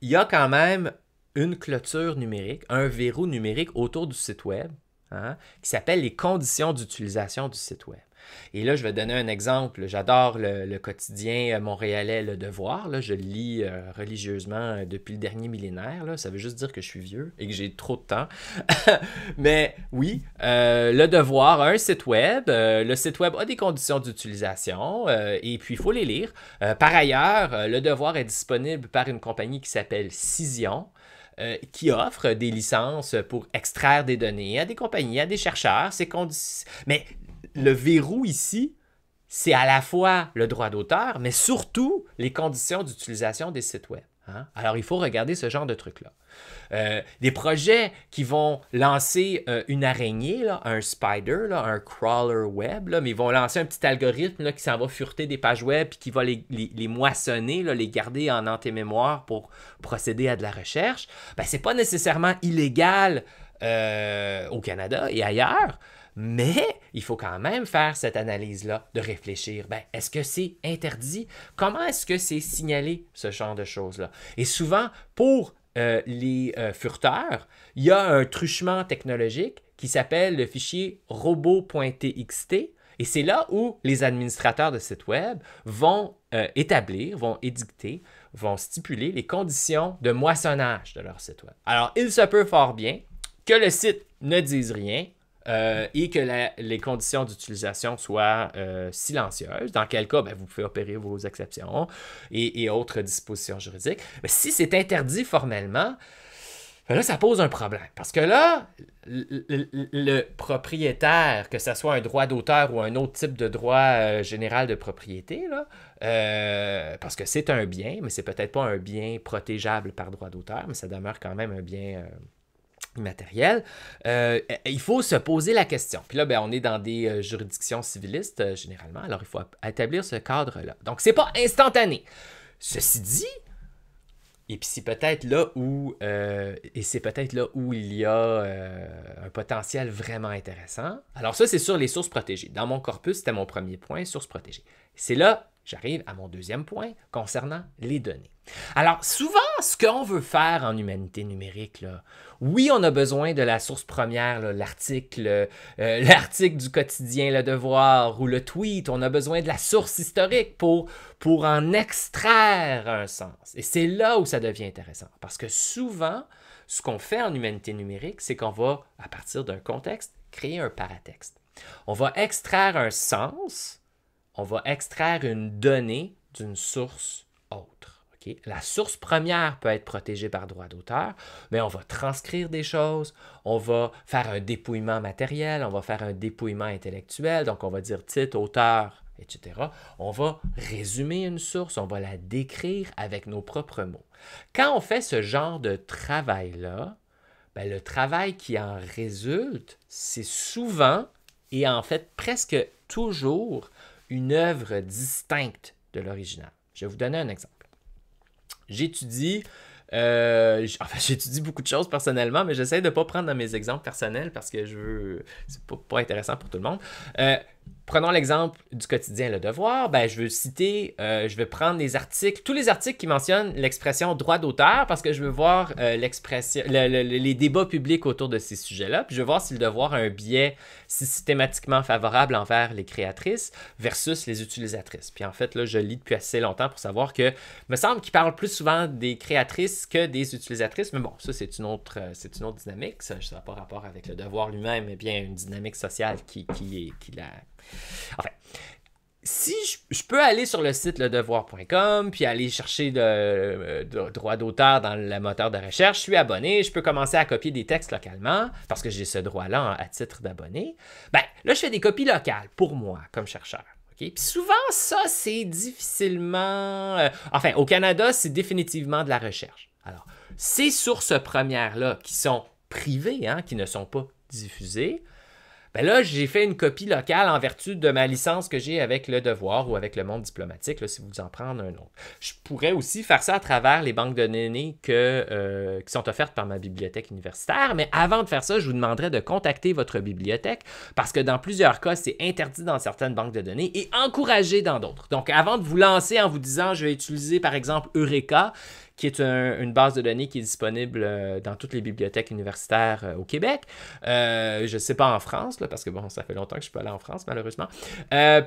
il y a quand même une clôture numérique, un verrou numérique autour du site web, hein, qui s'appelle les conditions d'utilisation du site web. Et là, je vais donner un exemple. J'adore le, quotidien euh, montréalais Le Devoir. Je le lis euh, religieusement euh, depuis le dernier millénaire. Ça veut juste dire que je suis vieux et que j'ai trop de temps. [LAUGHS] Mais oui, Le Devoir a un site web. le site web a des conditions d'utilisation et puis il faut les lire. par ailleurs, Le Devoir est disponible par une compagnie qui s'appelle Cision. qui offre des licences pour extraire des données à des compagnies, à des chercheurs. C'est Mais le verrou ici, c'est à la fois le droit d'auteur, mais surtout les conditions d'utilisation des sites web. Hein? Alors, il faut regarder ce genre de truc-là. Euh, des projets qui vont lancer euh, une araignée, un spider, un crawler web, mais ils vont lancer un petit algorithme qui s'en va fureter des pages web et qui va les, moissonner, les garder en antémémoire pour procéder à de la recherche. Ben, ce n'est pas nécessairement illégal euh, au Canada et ailleurs, mais il faut quand même faire cette analyse-là, de réfléchir. Ben, est-ce que c'est interdit? Comment est-ce que c'est signalé, ce genre de choses-là? Et souvent, pour euh, les euh, fureteurs, furteurs, il y a un truchement technologique qui s'appelle le fichier robot.txt. Et c'est là où les administrateurs de sites web vont euh, établir, vont édicter, vont stipuler les conditions de moissonnage de leur site web. Alors, il se peut fort bien que le site ne dise rien, euh, et que les conditions d'utilisation soient euh, silencieuses, dans quel cas ben, vous pouvez opérer vos exceptions et, autres dispositions juridiques. Mais si c'est interdit formellement, ben là, ça pose un problème. Parce que là, le, propriétaire, que ce soit un droit d'auteur ou un autre type de droit euh, général de propriété, parce que c'est un bien, mais c'est peut-être pas un bien protégeable par droit d'auteur, mais ça demeure quand même un bien matériel, euh, il faut se poser la question. Puis là, ben, on est dans des euh, juridictions civilistes euh, généralement, alors il faut établir ce cadre-là. Donc, c'est pas instantané. Ceci dit, et puis c'est peut-être là où, et c'est peut-être là où il y a un potentiel vraiment intéressant. Alors ça, c'est sur les sources protégées. Dans mon corpus, c'était mon premier point, sources protégées. C'est là J'arrive à mon deuxième point concernant les données. Alors, souvent, ce qu'on veut faire en humanité numérique, oui, on a besoin de la source première, l'article, euh, [LAUGHS] l'article du quotidien Le Devoir ou le tweet, on a besoin de la source historique pour, pour en extraire un sens. Et c'est là où ça devient intéressant, parce que souvent, ce qu'on fait en humanité numérique, c'est qu'on va, à partir d'un contexte, créer un paratexte. On va extraire un sens on va extraire une donnée d'une source autre. La source première peut être protégée par droit d'auteur, mais on va transcrire des choses, on va faire un dépouillement matériel, on va faire un dépouillement intellectuel, donc on va dire titre, auteur, etc. On va résumer une source, on va la décrire avec nos propres mots. Quand on fait ce genre de travail-là, ben, le travail qui en résulte, c'est souvent et en fait presque toujours une œuvre distincte de l'original. Je vais vous donner un exemple. J'étudie euh, [LAUGHS] enfin, j'étudie beaucoup de choses personnellement, mais j'essaie de ne pas prendre dans mes exemples personnels parce que je veux. C'est pas, intéressant pour tout le monde. Euh, prenons l'exemple du quotidien Le Devoir, ben, je veux citer, euh, je veux prendre les articles, tous les articles qui mentionnent l'expression droit d'auteur parce que je veux voir euh, l'expression, les débats publics autour de ces sujets-là, puis je veux voir si Le Devoir a un biais systématiquement favorable envers les créatrices versus les utilisatrices. Puis en fait, là, je lis depuis assez longtemps pour savoir que, me semble qu'il parle plus souvent des créatrices que des utilisatrices, mais bon, ça c'est une autre, euh, c'est une autre dynamique, ça n'a pas rapport avec Le Devoir lui-même, mais bien une dynamique sociale qui, qui, qui la Enfin, si je, peux aller sur le site ledevoir.com, puis aller chercher de, euh, droit d'auteur dans le moteur de recherche, je suis abonné, je peux commencer à copier des textes localement, parce que j'ai ce droit-là à titre d'abonné. Ben, là, je fais des copies locales pour moi, comme chercheur. Puis souvent, ça, c'est difficilement... Euh, enfin, au Canada, c'est définitivement de la recherche. Alors, ces sources premières-là qui sont privées, hein, qui ne sont pas diffusées, ben là, j'ai fait une copie locale en vertu de ma licence que j'ai avec le devoir ou avec le monde diplomatique, si vous en prenez un autre. Je pourrais aussi faire ça à travers les banques de données que, euh, qui sont offertes par ma bibliothèque universitaire, mais avant de faire ça, je vous demanderais de contacter votre bibliothèque parce que dans plusieurs cas, c'est interdit dans certaines banques de données et encouragé dans d'autres. Donc, avant de vous lancer en vous disant je vais utiliser par exemple Eureka, qui est une base de données qui est disponible euh, dans toutes les bibliothèques universitaires euh, au Québec. Euh, je ne sais pas en France, là, parce que bon, ça fait longtemps que je ne suis pas allé en France, malheureusement,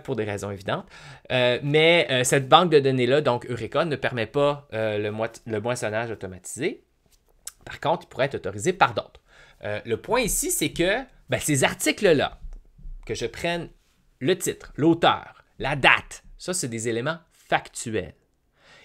pour des raisons évidentes. mais cette banque de données-là, donc Eureka, ne permet pas le, le moissonnage automatisé. Par contre, il pourrait être autorisé par d'autres. le point ici, c'est que ben, ces articles-là, que je prenne le titre, l'auteur, la date, ça, c'est des éléments factuels.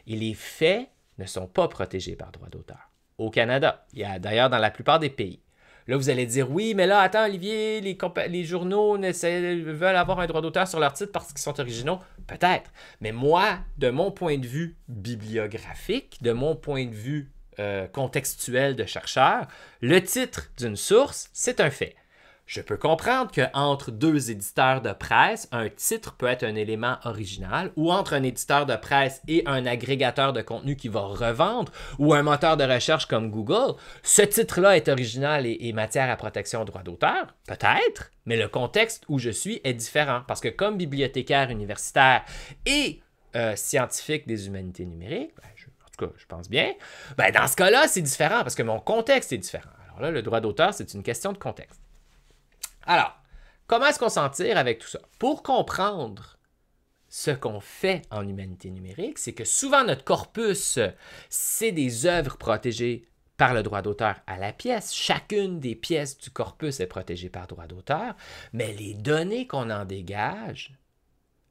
Et les faits ne sont pas protégés par droit d'auteur. Au Canada, il y a d'ailleurs dans la plupart des pays. Là, vous allez dire oui, mais là, attends, Olivier, les, journaux veulent avoir un droit d'auteur sur leur titre parce qu'ils sont originaux. Peut-être. Mais moi, de mon point de vue bibliographique, de mon point de vue euh, contextuel de chercheur, le titre d'une source, c'est un fait. Je peux comprendre qu'entre deux éditeurs de presse, un titre peut être un élément original, ou entre un éditeur de presse et un agrégateur de contenu qui va revendre, ou un moteur de recherche comme Google, ce titre-là est original et, matière à protection au droit d'auteur, peut-être, mais le contexte où je suis est différent, parce que comme bibliothécaire universitaire et euh, scientifique des humanités numériques, ben, en tout cas, je pense bien, ben dans ce cas-là, c'est différent, parce que mon contexte est différent. Alors là, le droit d'auteur, c'est une question de contexte. Alors, comment est-ce qu'on s'en tire avec tout ça? Pour comprendre ce qu'on fait en humanité numérique, c'est que souvent notre corpus, c'est des œuvres protégées par le droit d'auteur à la pièce. Chacune des pièces du corpus est protégée par droit d'auteur, mais les données qu'on en dégage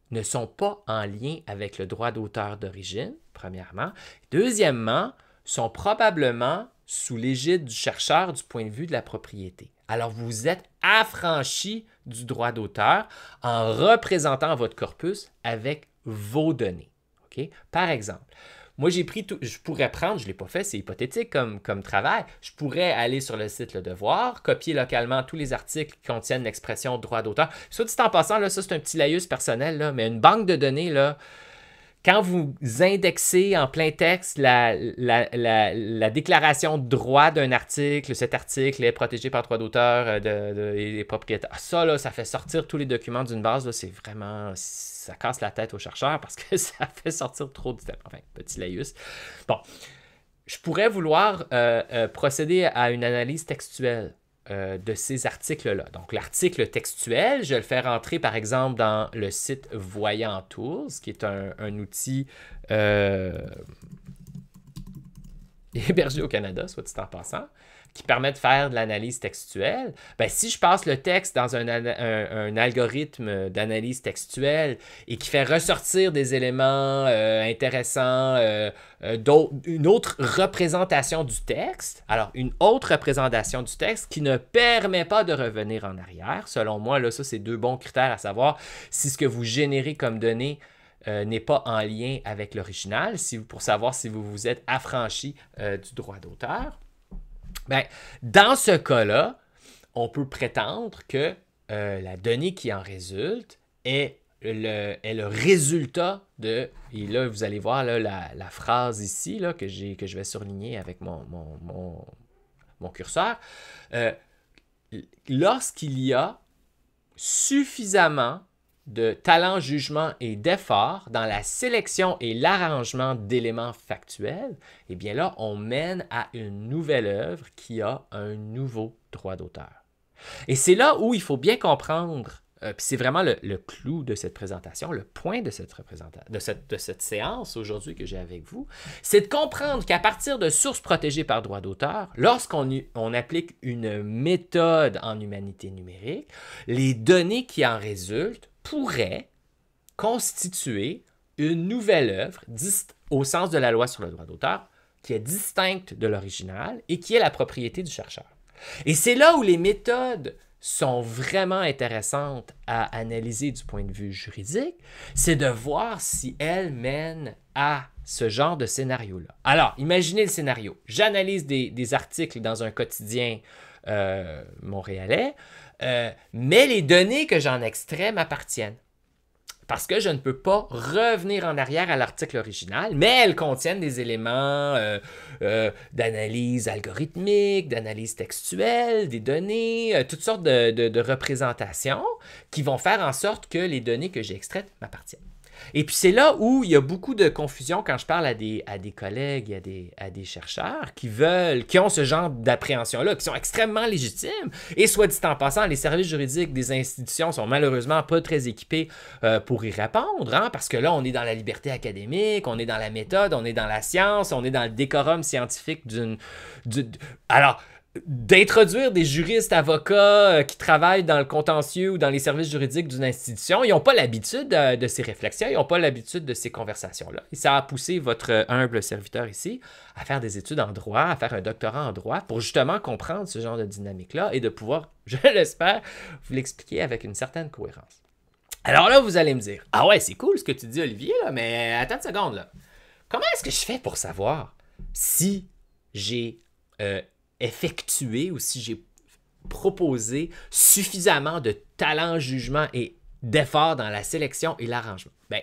ne sont pas en lien avec le droit d'auteur d'origine, premièrement. Deuxièmement, sont probablement sous l'égide du chercheur du point de vue de la propriété. Alors vous êtes affranchi du droit d'auteur en représentant votre corpus avec vos données. Par exemple, moi, j'ai pris tout. Je pourrais prendre, je ne l'ai pas fait, c'est hypothétique comme, comme travail. Je pourrais aller sur le site Le Devoir, copier localement tous les articles qui contiennent l'expression droit d'auteur. Soit dit en passant, là, ça, c'est un petit laïus personnel, là, mais une banque de données, là, quand vous indexez en plein texte la, déclaration de droit d'un article, cet article est protégé par droit d'auteur euh, de, de, et ah, Ça, là, ça fait sortir tous les documents d'une base. C'est vraiment. Ça casse la tête aux chercheurs parce que [LAUGHS] ça fait sortir trop de. Enfin, petit laïus. Bon. Je pourrais vouloir euh, euh, procéder à une analyse textuelle. Euh, de ces articles-là. Donc, l'article textuel, je vais le fais rentrer par exemple dans le site Voyant Tools, qui est un, outil euh, [LAUGHS] hébergé au Canada, soit dit en passant qui permet de faire de l'analyse textuelle, ben, si je passe le texte dans un, algorithme d'analyse textuelle et qui fait ressortir des éléments euh, intéressants, euh, euh, une autre représentation du texte, alors une autre représentation du texte qui ne permet pas de revenir en arrière, selon moi, là, ça, c'est deux bons critères à savoir si ce que vous générez comme données n'est pas en lien avec l'original, si, pour savoir si vous vous êtes affranchi du droit d'auteur. Ben, dans ce cas-là, on peut prétendre que euh, la donnée qui en résulte est le, est le résultat de. Et là, vous allez voir la, phrase ici là, que, que je vais surligner avec mon, curseur. Euh, lorsqu'il y a suffisamment de talent, jugement et d'effort dans la sélection et l'arrangement d'éléments factuels, eh bien là, on mène à une nouvelle œuvre qui a un nouveau droit d'auteur. Et c'est là où il faut bien comprendre, euh, c'est vraiment le, clou de cette présentation, le point de cette, de cette séance aujourd'hui que j'ai avec vous, c'est de comprendre qu'à partir de sources protégées par droit d'auteur, lorsqu'on on applique une méthode en humanité numérique, les données qui en résultent pourrait constituer une nouvelle œuvre au sens de la loi sur le droit d'auteur qui est distincte de l'original et qui est la propriété du chercheur. Et c'est là où les méthodes sont vraiment intéressantes à analyser du point de vue juridique, c'est de voir si elles mènent à ce genre de scénario-là. Alors, imaginez le scénario. J'analyse des, articles dans un quotidien euh, montréalais. Euh, mais les données que j'en extrais m'appartiennent. Parce que je ne peux pas revenir en arrière à l'article original, mais elles contiennent des éléments euh, euh, d'analyse algorithmique, d'analyse textuelle, des données, toutes sortes de, de représentations qui vont faire en sorte que les données que j'ai extraites m'appartiennent. Et puis c'est là où il y a beaucoup de confusion quand je parle à des, à des collègues, à des, à des chercheurs qui veulent, qui ont ce genre d'appréhension-là, qui sont extrêmement légitimes. Et soit dit en passant, les services juridiques des institutions sont malheureusement pas très équipés euh, pour y répondre, hein, parce que là, on est dans la liberté académique, on est dans la méthode, on est dans la science, on est dans le décorum scientifique d'une... Alors, d'introduire des juristes, avocats euh, qui travaillent dans le contentieux ou dans les services juridiques d'une institution. Ils n'ont pas l'habitude euh, de ces réflexions, ils n'ont pas l'habitude de ces conversations-là. Et ça a poussé votre humble serviteur ici à faire des études en droit, à faire un doctorat en droit pour justement comprendre ce genre de dynamique-là et de pouvoir, [LAUGHS] je l'espère, vous l'expliquer avec une certaine cohérence. Alors là, vous allez me dire, ah ouais, c'est cool ce que tu dis, Olivier, mais attends une seconde, là. Comment est-ce que je fais pour savoir si j'ai euh, effectué ou si j'ai proposé suffisamment de talent, jugement et d'effort dans la sélection et l'arrangement. Ben,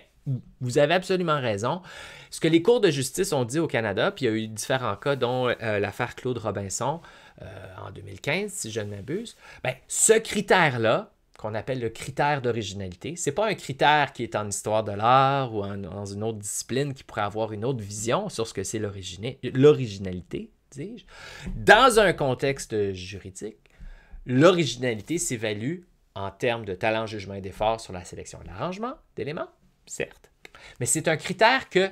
vous avez absolument raison. Ce que les cours de justice ont dit au Canada, puis il y a eu différents cas, dont euh, l'affaire Claude Robinson euh, en 2015, si je ne m'abuse, ben, ce critère-là, qu'on appelle le critère d'originalité. C'est pas un critère qui est en histoire de l'art ou dans une autre discipline qui pourrait avoir une autre vision sur ce que c'est l'originalité dis dans un contexte juridique, l'originalité s'évalue en termes de talent, jugement et d'effort sur la sélection et l'arrangement d'éléments, certes, mais c'est un critère que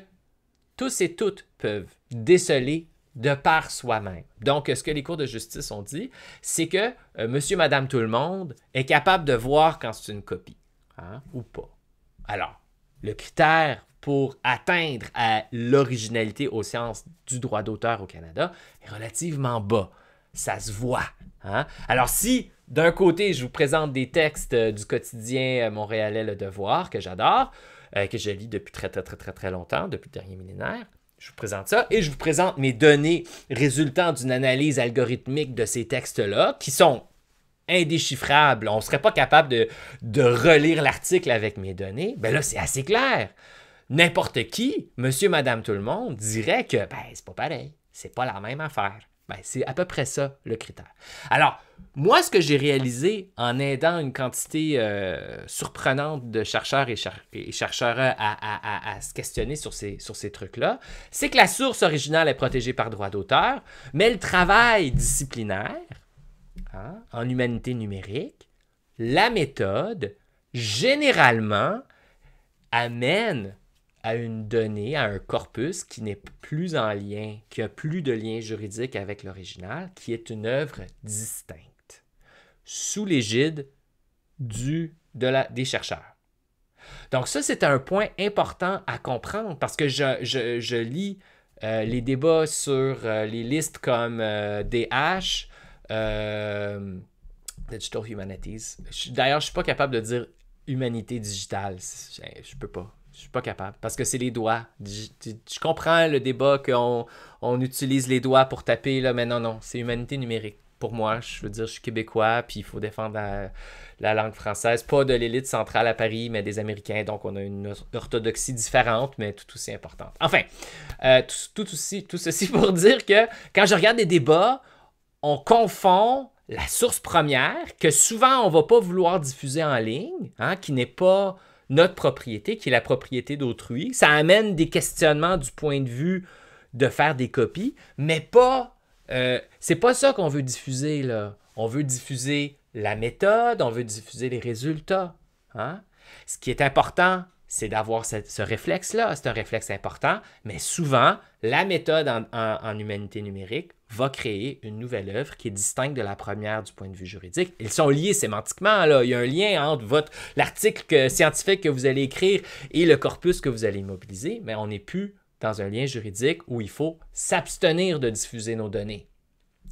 tous et toutes peuvent déceler de par soi-même. Donc, ce que les cours de justice ont dit, c'est que euh, monsieur, madame, tout le monde est capable de voir quand c'est une copie, hein, ou pas. Alors, le critère pour atteindre à l'originalité aux sciences du droit d'auteur au Canada est relativement bas. Ça se voit. Hein? Alors si d'un côté, je vous présente des textes euh, du quotidien euh, montréalais Le Devoir, que j'adore, euh, que je lis depuis très, très, très, très, longtemps, depuis le dernier millénaire. Je vous présente ça et je vous présente mes données résultant d'une analyse algorithmique de ces textes-là, qui sont indéchiffrables. On ne serait pas capable de, relire l'article avec mes données. Ben là, c'est assez clair n'importe qui, monsieur, madame, tout le monde, dirait que ben, c'est pas pareil, c'est pas la même affaire. Ben, c'est à peu près ça le critère. Alors, moi, ce que j'ai réalisé en aidant une quantité euh, surprenante de chercheurs et, chercheurs à, se questionner sur ces, sur ces trucs-là, c'est que la source originale est protégée par droit d'auteur, mais le travail disciplinaire hein, en humanité numérique, la méthode, généralement, amène à une donnée, à un corpus qui n'est plus en lien, qui n'a plus de lien juridique avec l'original, qui est une œuvre distincte, sous l'égide du, de des chercheurs. Donc ça, c'est un point important à comprendre parce que je, lis euh, les débats sur euh, les listes comme DH, euh, Digital Humanities. D'ailleurs, je ne suis pas capable de dire humanité digitale. Je ne peux pas. Je suis pas capable. Parce que c'est les doigts. Je, comprends le débat qu'on on utilise les doigts pour taper, là, mais non, non, c'est humanité numérique. Pour moi, je veux dire, je suis québécois, puis il faut défendre la, langue française. Pas de l'élite centrale à Paris, mais des Américains. Donc, on a une orthodoxie différente, mais tout aussi importante. Enfin, euh, tout, aussi, tout ceci [LAUGHS] pour dire que quand je regarde des débats, on confond la source première, que souvent on ne va pas vouloir diffuser en ligne, hein, qui n'est pas notre propriété, qui est la propriété d'autrui. Ça amène des questionnements du point de vue de faire des copies, mais pas. Euh, c'est pas ça qu'on veut diffuser, là. On veut diffuser la méthode, on veut diffuser les résultats. Hein? Ce qui est important, c'est d'avoir ce, réflexe-là. C'est un réflexe important, mais souvent, la méthode en humanité numérique va créer une nouvelle œuvre qui est distincte de la première du point de vue juridique. Ils sont liés sémantiquement. Là. Il y a un lien entre l'article scientifique que vous allez écrire et le corpus que vous allez mobiliser, mais on n'est plus dans un lien juridique où il faut s'abstenir de diffuser nos données.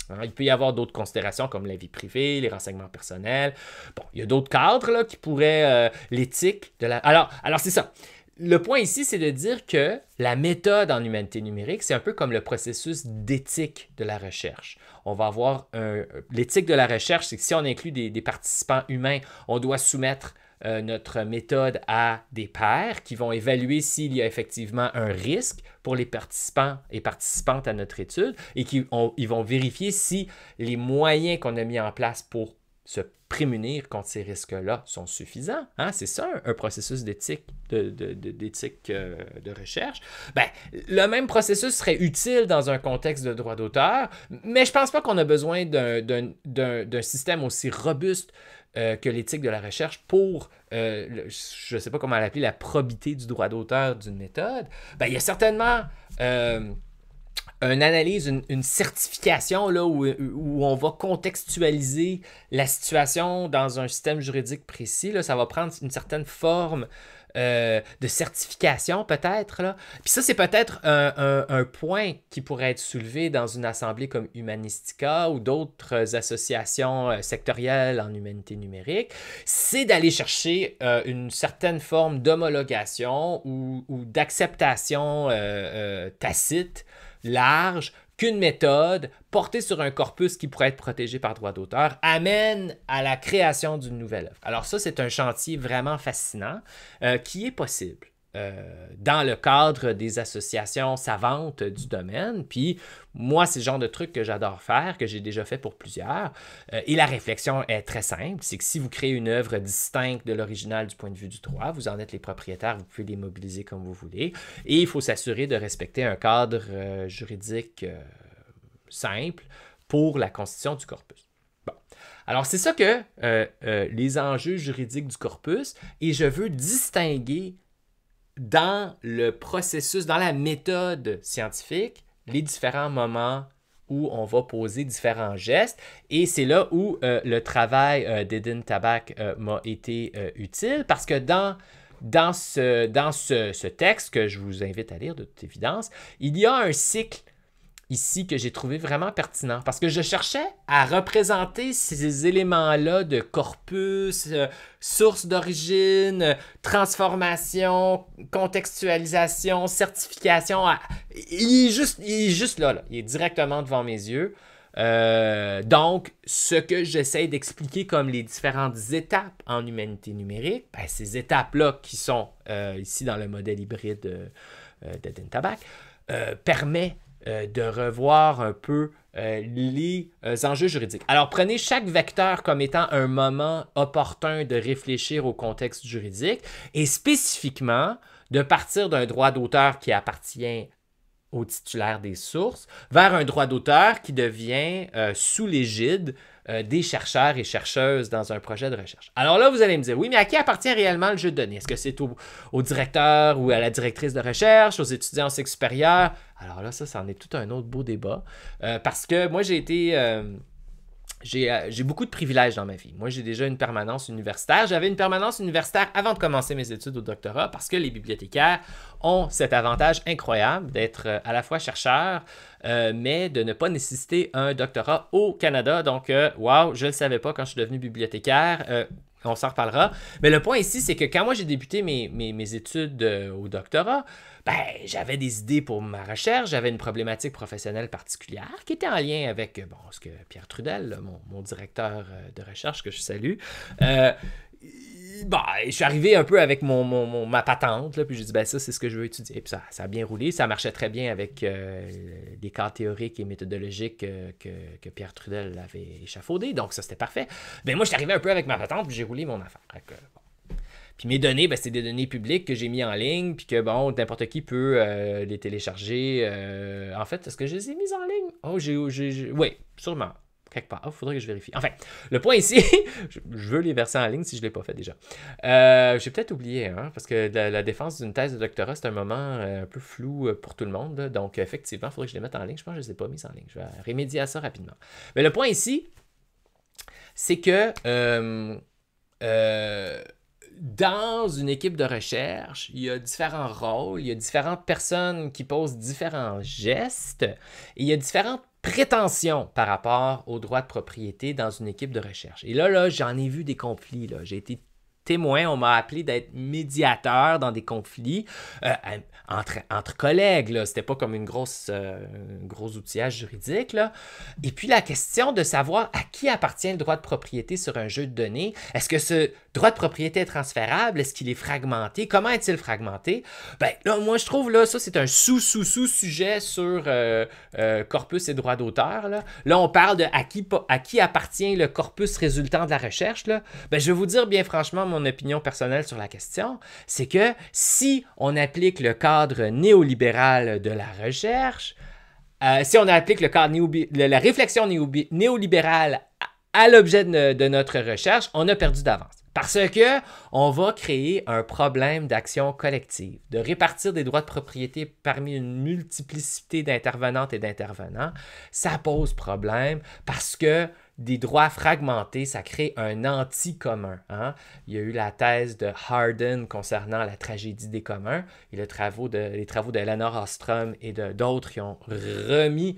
Hein, il peut y avoir d'autres considérations comme la vie privée, les renseignements personnels. Bon, il y a d'autres cadres là, qui pourraient euh, l'éthique de la. Alors, alors c'est ça le point ici, c'est de dire que la méthode en humanité numérique, c'est un peu comme le processus d'éthique de la recherche. On va avoir L'éthique de la recherche, c'est que si on inclut des, participants humains, on doit soumettre euh, notre méthode à des pairs qui vont évaluer s'il y a effectivement un risque pour les participants et participantes à notre étude et qui ils vont vérifier si les moyens qu'on a mis en place pour se prémunir contre ces risques-là sont suffisants. Hein? C'est ça, un, processus d'éthique euh, de, recherche. Ben, le même processus serait utile dans un contexte de droit d'auteur, mais je pense pas qu'on a besoin d'un système aussi robuste euh, que l'éthique de la recherche pour, euh, je ne sais pas comment l'appeler, la probité du droit d'auteur d'une méthode. Ben, il y a certainement une analyse, une, certification là, où, on va contextualiser la situation dans un système juridique précis. ça va prendre une certaine forme euh, de certification peut-être. Puis ça, c'est peut-être un, point qui pourrait être soulevé dans une assemblée comme Humanistica ou d'autres associations euh, sectorielles en humanité numérique, c'est d'aller chercher euh, une certaine forme d'homologation ou, d'acceptation tacite large qu'une méthode portée sur un corpus qui pourrait être protégé par droit d'auteur amène à la création d'une nouvelle œuvre. Alors ça, c'est un chantier vraiment fascinant euh, qui est possible. Euh, dans le cadre des associations savantes du domaine. Puis moi, c'est le genre de truc que j'adore faire, que j'ai déjà fait pour plusieurs. Euh, et la réflexion est très simple, c'est que si vous créez une œuvre distincte de l'original du point de vue du droit, vous en êtes les propriétaires, vous pouvez les mobiliser comme vous voulez. Et il faut s'assurer de respecter un cadre euh, juridique simple pour la constitution du corpus. Bon. Alors, c'est ça que les enjeux juridiques du corpus, et je veux distinguer dans le processus, dans la méthode scientifique, les différents moments où on va poser différents gestes. Et c'est là où euh, le travail euh, d'Eden Tabak euh, m'a été utile parce que dans, ce, ce, texte que je vous invite à lire de toute évidence, il y a un cycle ici que j'ai trouvé vraiment pertinent parce que je cherchais à représenter ces éléments-là de corpus, euh, source d'origine, transformation, contextualisation, certification. Ah, il, est juste, il est juste là, il est directement devant mes yeux. Euh, donc, ce que j'essaie d'expliquer comme les différentes étapes en humanité numérique, ben, ces étapes-là qui sont euh, ici dans le modèle hybride de permet euh, de revoir un peu euh, les euh, enjeux juridiques. Alors prenez chaque vecteur comme étant un moment opportun de réfléchir au contexte juridique et spécifiquement de partir d'un droit d'auteur qui appartient au titulaire des sources vers un droit d'auteur qui devient sous l'égide euh, des chercheurs et chercheuses dans un projet de recherche. Alors là, vous allez me dire, oui, mais à qui appartient réellement le jeu de données? Est-ce que c'est au, directeur ou à la directrice de recherche, aux étudiants en cycle supérieur? Alors là, ça, c'en est tout un autre beau débat. Euh, parce que moi, j'ai été... Euh, euh, j'ai beaucoup de privilèges dans ma vie. Moi, j'ai déjà une permanence universitaire. J'avais une permanence universitaire avant de commencer mes études au doctorat parce que les bibliothécaires ont cet avantage incroyable d'être euh, à la fois chercheurs, euh, mais de ne pas nécessiter un doctorat au Canada. Donc, waouh, je ne le savais pas quand je suis devenu bibliothécaire. on s'en reparlera. Mais le point ici, c'est que quand moi j'ai débuté mes, études au doctorat, ben, j'avais des idées pour ma recherche, j'avais une problématique professionnelle particulière qui était en lien avec euh, bon, ce que Pierre Trudel, mon, directeur euh, de recherche que je salue, euh, bah, je suis arrivé un peu avec mon, ma patente, là, puis j'ai dit, ben ça, c'est ce que je veux étudier. ça, ça a bien roulé, ça marchait très bien avec des les cas théoriques et méthodologiques que, Pierre Trudel avait échafaudé, donc ça, c'était parfait. Mais ben, moi, je suis arrivé un peu avec ma patente, puis j'ai roulé mon affaire. Puis mes données, ben, c'est des données publiques que j'ai mis en ligne, puis que bon, n'importe qui peut euh, les télécharger. Euh, en fait, est-ce que je les ai mises en ligne? Oh, j'ai. Oh, oui, sûrement. Quelque part. Il oh, faudrait que je vérifie. Enfin, le point ici, [LAUGHS] je veux les verser en ligne si je ne l'ai pas fait déjà. Euh, j'ai peut-être oublié, hein, parce que la, défense d'une thèse de doctorat, c'est un moment un peu flou pour tout le monde. Donc, effectivement, il faudrait que je les mette en ligne. Je pense que je ne les ai pas mises en ligne. Je vais remédier à ça rapidement. Mais le point ici, c'est que dans une équipe de recherche, il y a différents rôles, il y a différentes personnes qui posent différents gestes, et il y a différentes prétentions par rapport aux droits de propriété dans une équipe de recherche. Et là, là j'en ai vu des conflits. J'ai été témoin, on m'a appelé d'être médiateur dans des conflits. Euh, entre, collègues. Ce n'était pas comme une grosse, euh, un gros outillage juridique. Et puis la question de savoir à qui appartient le droit de propriété sur un jeu de données. Est-ce que ce droit de propriété est transférable? Est-ce qu'il est fragmenté? Comment est-il fragmenté? Ben, là, moi, je trouve, là, ça, c'est un sous-sous-sous-sujet sur euh, euh, corpus et droit d'auteur. Là. on parle de à qui, à qui appartient le corpus résultant de la recherche. Là. Ben, je vais vous dire bien franchement mon opinion personnelle sur la question. C'est que si on applique le cas cadre néolibéral de la recherche, euh, si on applique le cadre la réflexion néolibérale à l'objet de, notre recherche, on a perdu d'avance. Parce que on va créer un problème d'action collective, de répartir des droits de propriété parmi une multiplicité d'intervenantes et d'intervenants, ça pose problème parce que des droits fragmentés, ça crée un anti-commun. Hein. Il y a eu la thèse de Hardin concernant la tragédie des communs et travaux de, les travaux de Ostrom et d'autres qui ont remis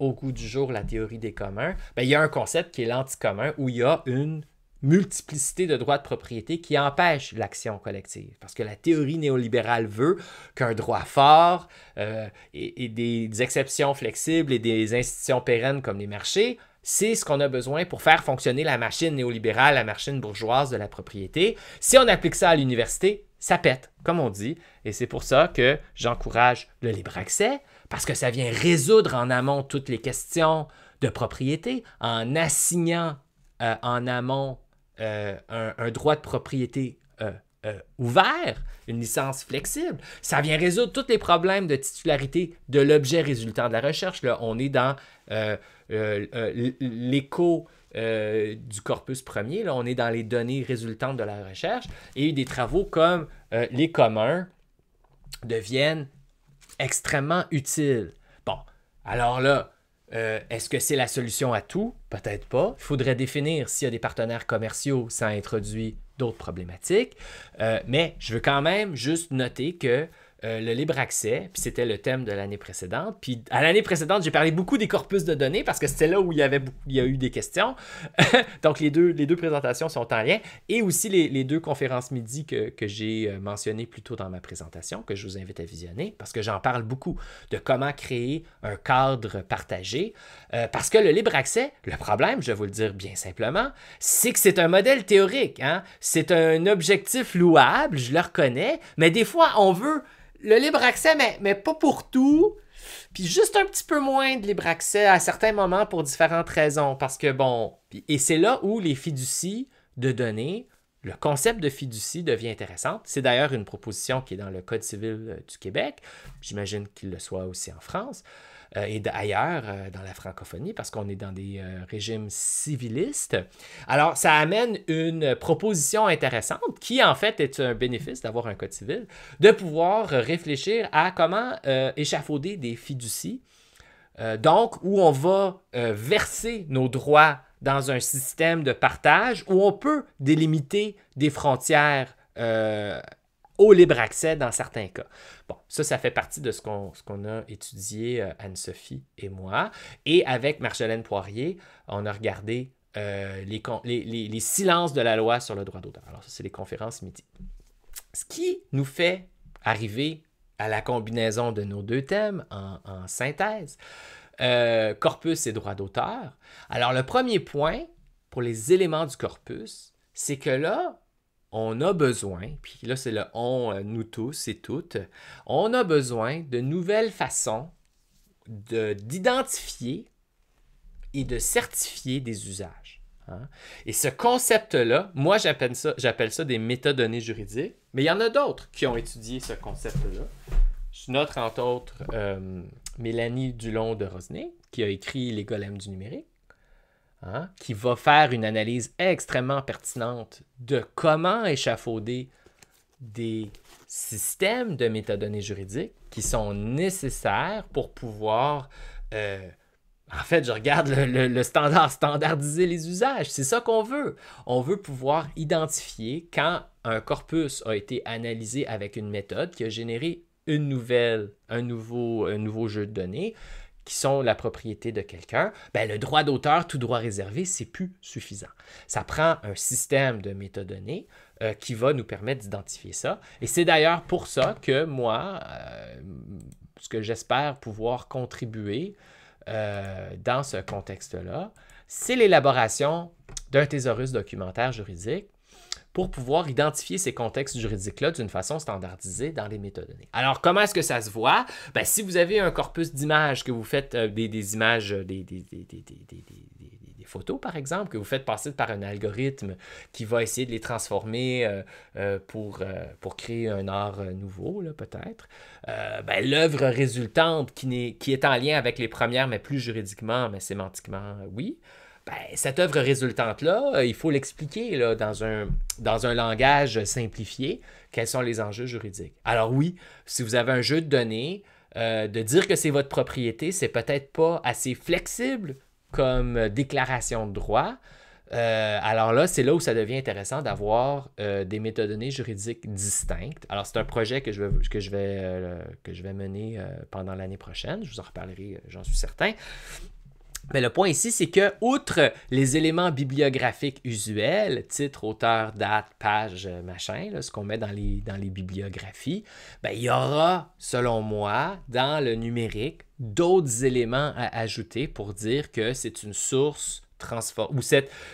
au goût du jour la théorie des communs. Ben, il y a un concept qui est l'anti-commun où il y a une multiplicité de droits de propriété qui empêche l'action collective. Parce que la théorie néolibérale veut qu'un droit fort euh, et des exceptions flexibles et des institutions pérennes comme les marchés c'est ce qu'on a besoin pour faire fonctionner la machine néolibérale, la machine bourgeoise de la propriété. Si on applique ça à l'université, ça pète, comme on dit, et c'est pour ça que j'encourage le libre accès, parce que ça vient résoudre en amont toutes les questions de propriété en assignant euh, en amont euh, un, droit de propriété euh, ouvert, une licence flexible. Ça vient résoudre tous les problèmes de titularité de l'objet résultant de la recherche. Là, on est dans euh, euh, l'écho euh, du corpus premier, là, on est dans les données résultantes de la recherche, et des travaux comme les communs deviennent extrêmement utiles. Bon, alors là, est-ce que c'est la solution à tout? Peut-être pas. Il faudrait définir s'il y a des partenaires commerciaux, ça introduit d'autres problématiques. mais je veux quand même juste noter que euh, le libre accès, puis c'était le thème de l'année précédente. Puis à l'année précédente, j'ai parlé beaucoup des corpus de données parce que c'était là où il y, avait il a eu des questions. [LAUGHS] Donc les deux, les deux présentations sont en lien et aussi les, deux conférences midi que, j'ai euh, mentionnées plus tôt dans ma présentation, que je vous invite à visionner parce que j'en parle beaucoup de comment créer un cadre partagé. Euh, parce que le libre accès, le problème, je vais vous le dire bien simplement, c'est que c'est un modèle théorique. Hein. C'est un objectif louable, je le reconnais, mais des fois, on veut le libre accès, mais, mais pas pour tout. Puis juste un petit peu moins de libre accès à certains moments pour différentes raisons. Parce que bon, et c'est là où les fiducies de données, le concept de fiducie devient intéressant. C'est d'ailleurs une proposition qui est dans le Code civil euh, du Québec. J'imagine qu'il le soit aussi en France. Euh, et d'ailleurs euh, dans la francophonie parce qu'on est dans des euh, régimes civilistes. Alors, ça amène une proposition intéressante qui, en fait, est un bénéfice d'avoir un code civil, de pouvoir réfléchir à comment échafauder des fiducies, donc où on va verser nos droits dans un système de partage où on peut délimiter des frontières libre accès dans certains cas. Bon, ça, ça fait partie de ce qu'on a étudié, euh, Anne-Sophie et moi. Et avec Marjolaine Poirier, on a regardé euh, les, les, les, silences de la loi sur le droit d'auteur. Alors, ça, c'est les conférences midi. Ce qui nous fait arriver à la combinaison de nos deux thèmes en, synthèse, euh, corpus et droit d'auteur. Alors, le premier point pour les éléments du corpus, c'est que là, on a besoin, puis là c'est le on, euh, nous tous et toutes, on a besoin de nouvelles façons d'identifier et de certifier des usages. Hein. Et ce concept-là, moi j'appelle ça, ça des métadonnées juridiques, mais il y en a d'autres qui ont étudié ce concept-là. Je note entre autres euh, Mélanie Dulon de Rosnay, qui a écrit Les golems du numérique. Hein, qui va faire une analyse extrêmement pertinente de comment échafauder des systèmes de métadonnées juridiques qui sont nécessaires pour pouvoir... Euh, en fait, je regarde le, standard, standardiser les usages. C'est ça qu'on veut. On veut pouvoir identifier quand un corpus a été analysé avec une méthode qui a généré un nouveau jeu de données, qui sont la propriété de quelqu'un, ben le droit d'auteur, tout droit réservé, c'est plus suffisant. Ça prend un système de métadonnées euh, qui va nous permettre d'identifier ça. Et c'est d'ailleurs pour ça que moi, euh, ce que j'espère pouvoir contribuer euh, dans ce contexte-là, c'est l'élaboration d'un thésaurus documentaire juridique pour pouvoir identifier ces contextes juridiques-là d'une façon standardisée dans les métadonnées. Alors, comment est-ce que ça se voit? Ben, si vous avez un corpus d'images, que vous faites euh, des, images, euh, des, photos, par exemple, que vous faites passer par un algorithme qui va essayer de les transformer euh, pour, pour créer un art nouveau, peut-être, ben, l'œuvre résultante qui, qui est en lien avec les premières, mais plus juridiquement, mais sémantiquement, oui. Ben, cette œuvre résultante-là, euh, il faut l'expliquer là, dans, un, dans un langage simplifié, quels sont les enjeux juridiques. Alors oui, si vous avez un jeu de données, euh, de dire que c'est votre propriété, c'est peut-être pas assez flexible comme déclaration de droit. Euh, alors là, c'est là où ça devient intéressant d'avoir euh, des métadonnées juridiques distinctes. Alors, c'est un projet que je vais, que je vais, que je vais mener pendant l'année prochaine. Je vous en reparlerai, j'en suis certain. Mais le point ici, c'est que, outre les éléments bibliographiques usuels, titre, auteur, date, page, euh, machin, ce qu'on met dans les, dans les bibliographies, ben, il y aura, selon moi, dans le numérique, d'autres éléments à ajouter pour dire que c'est une source transformée, ou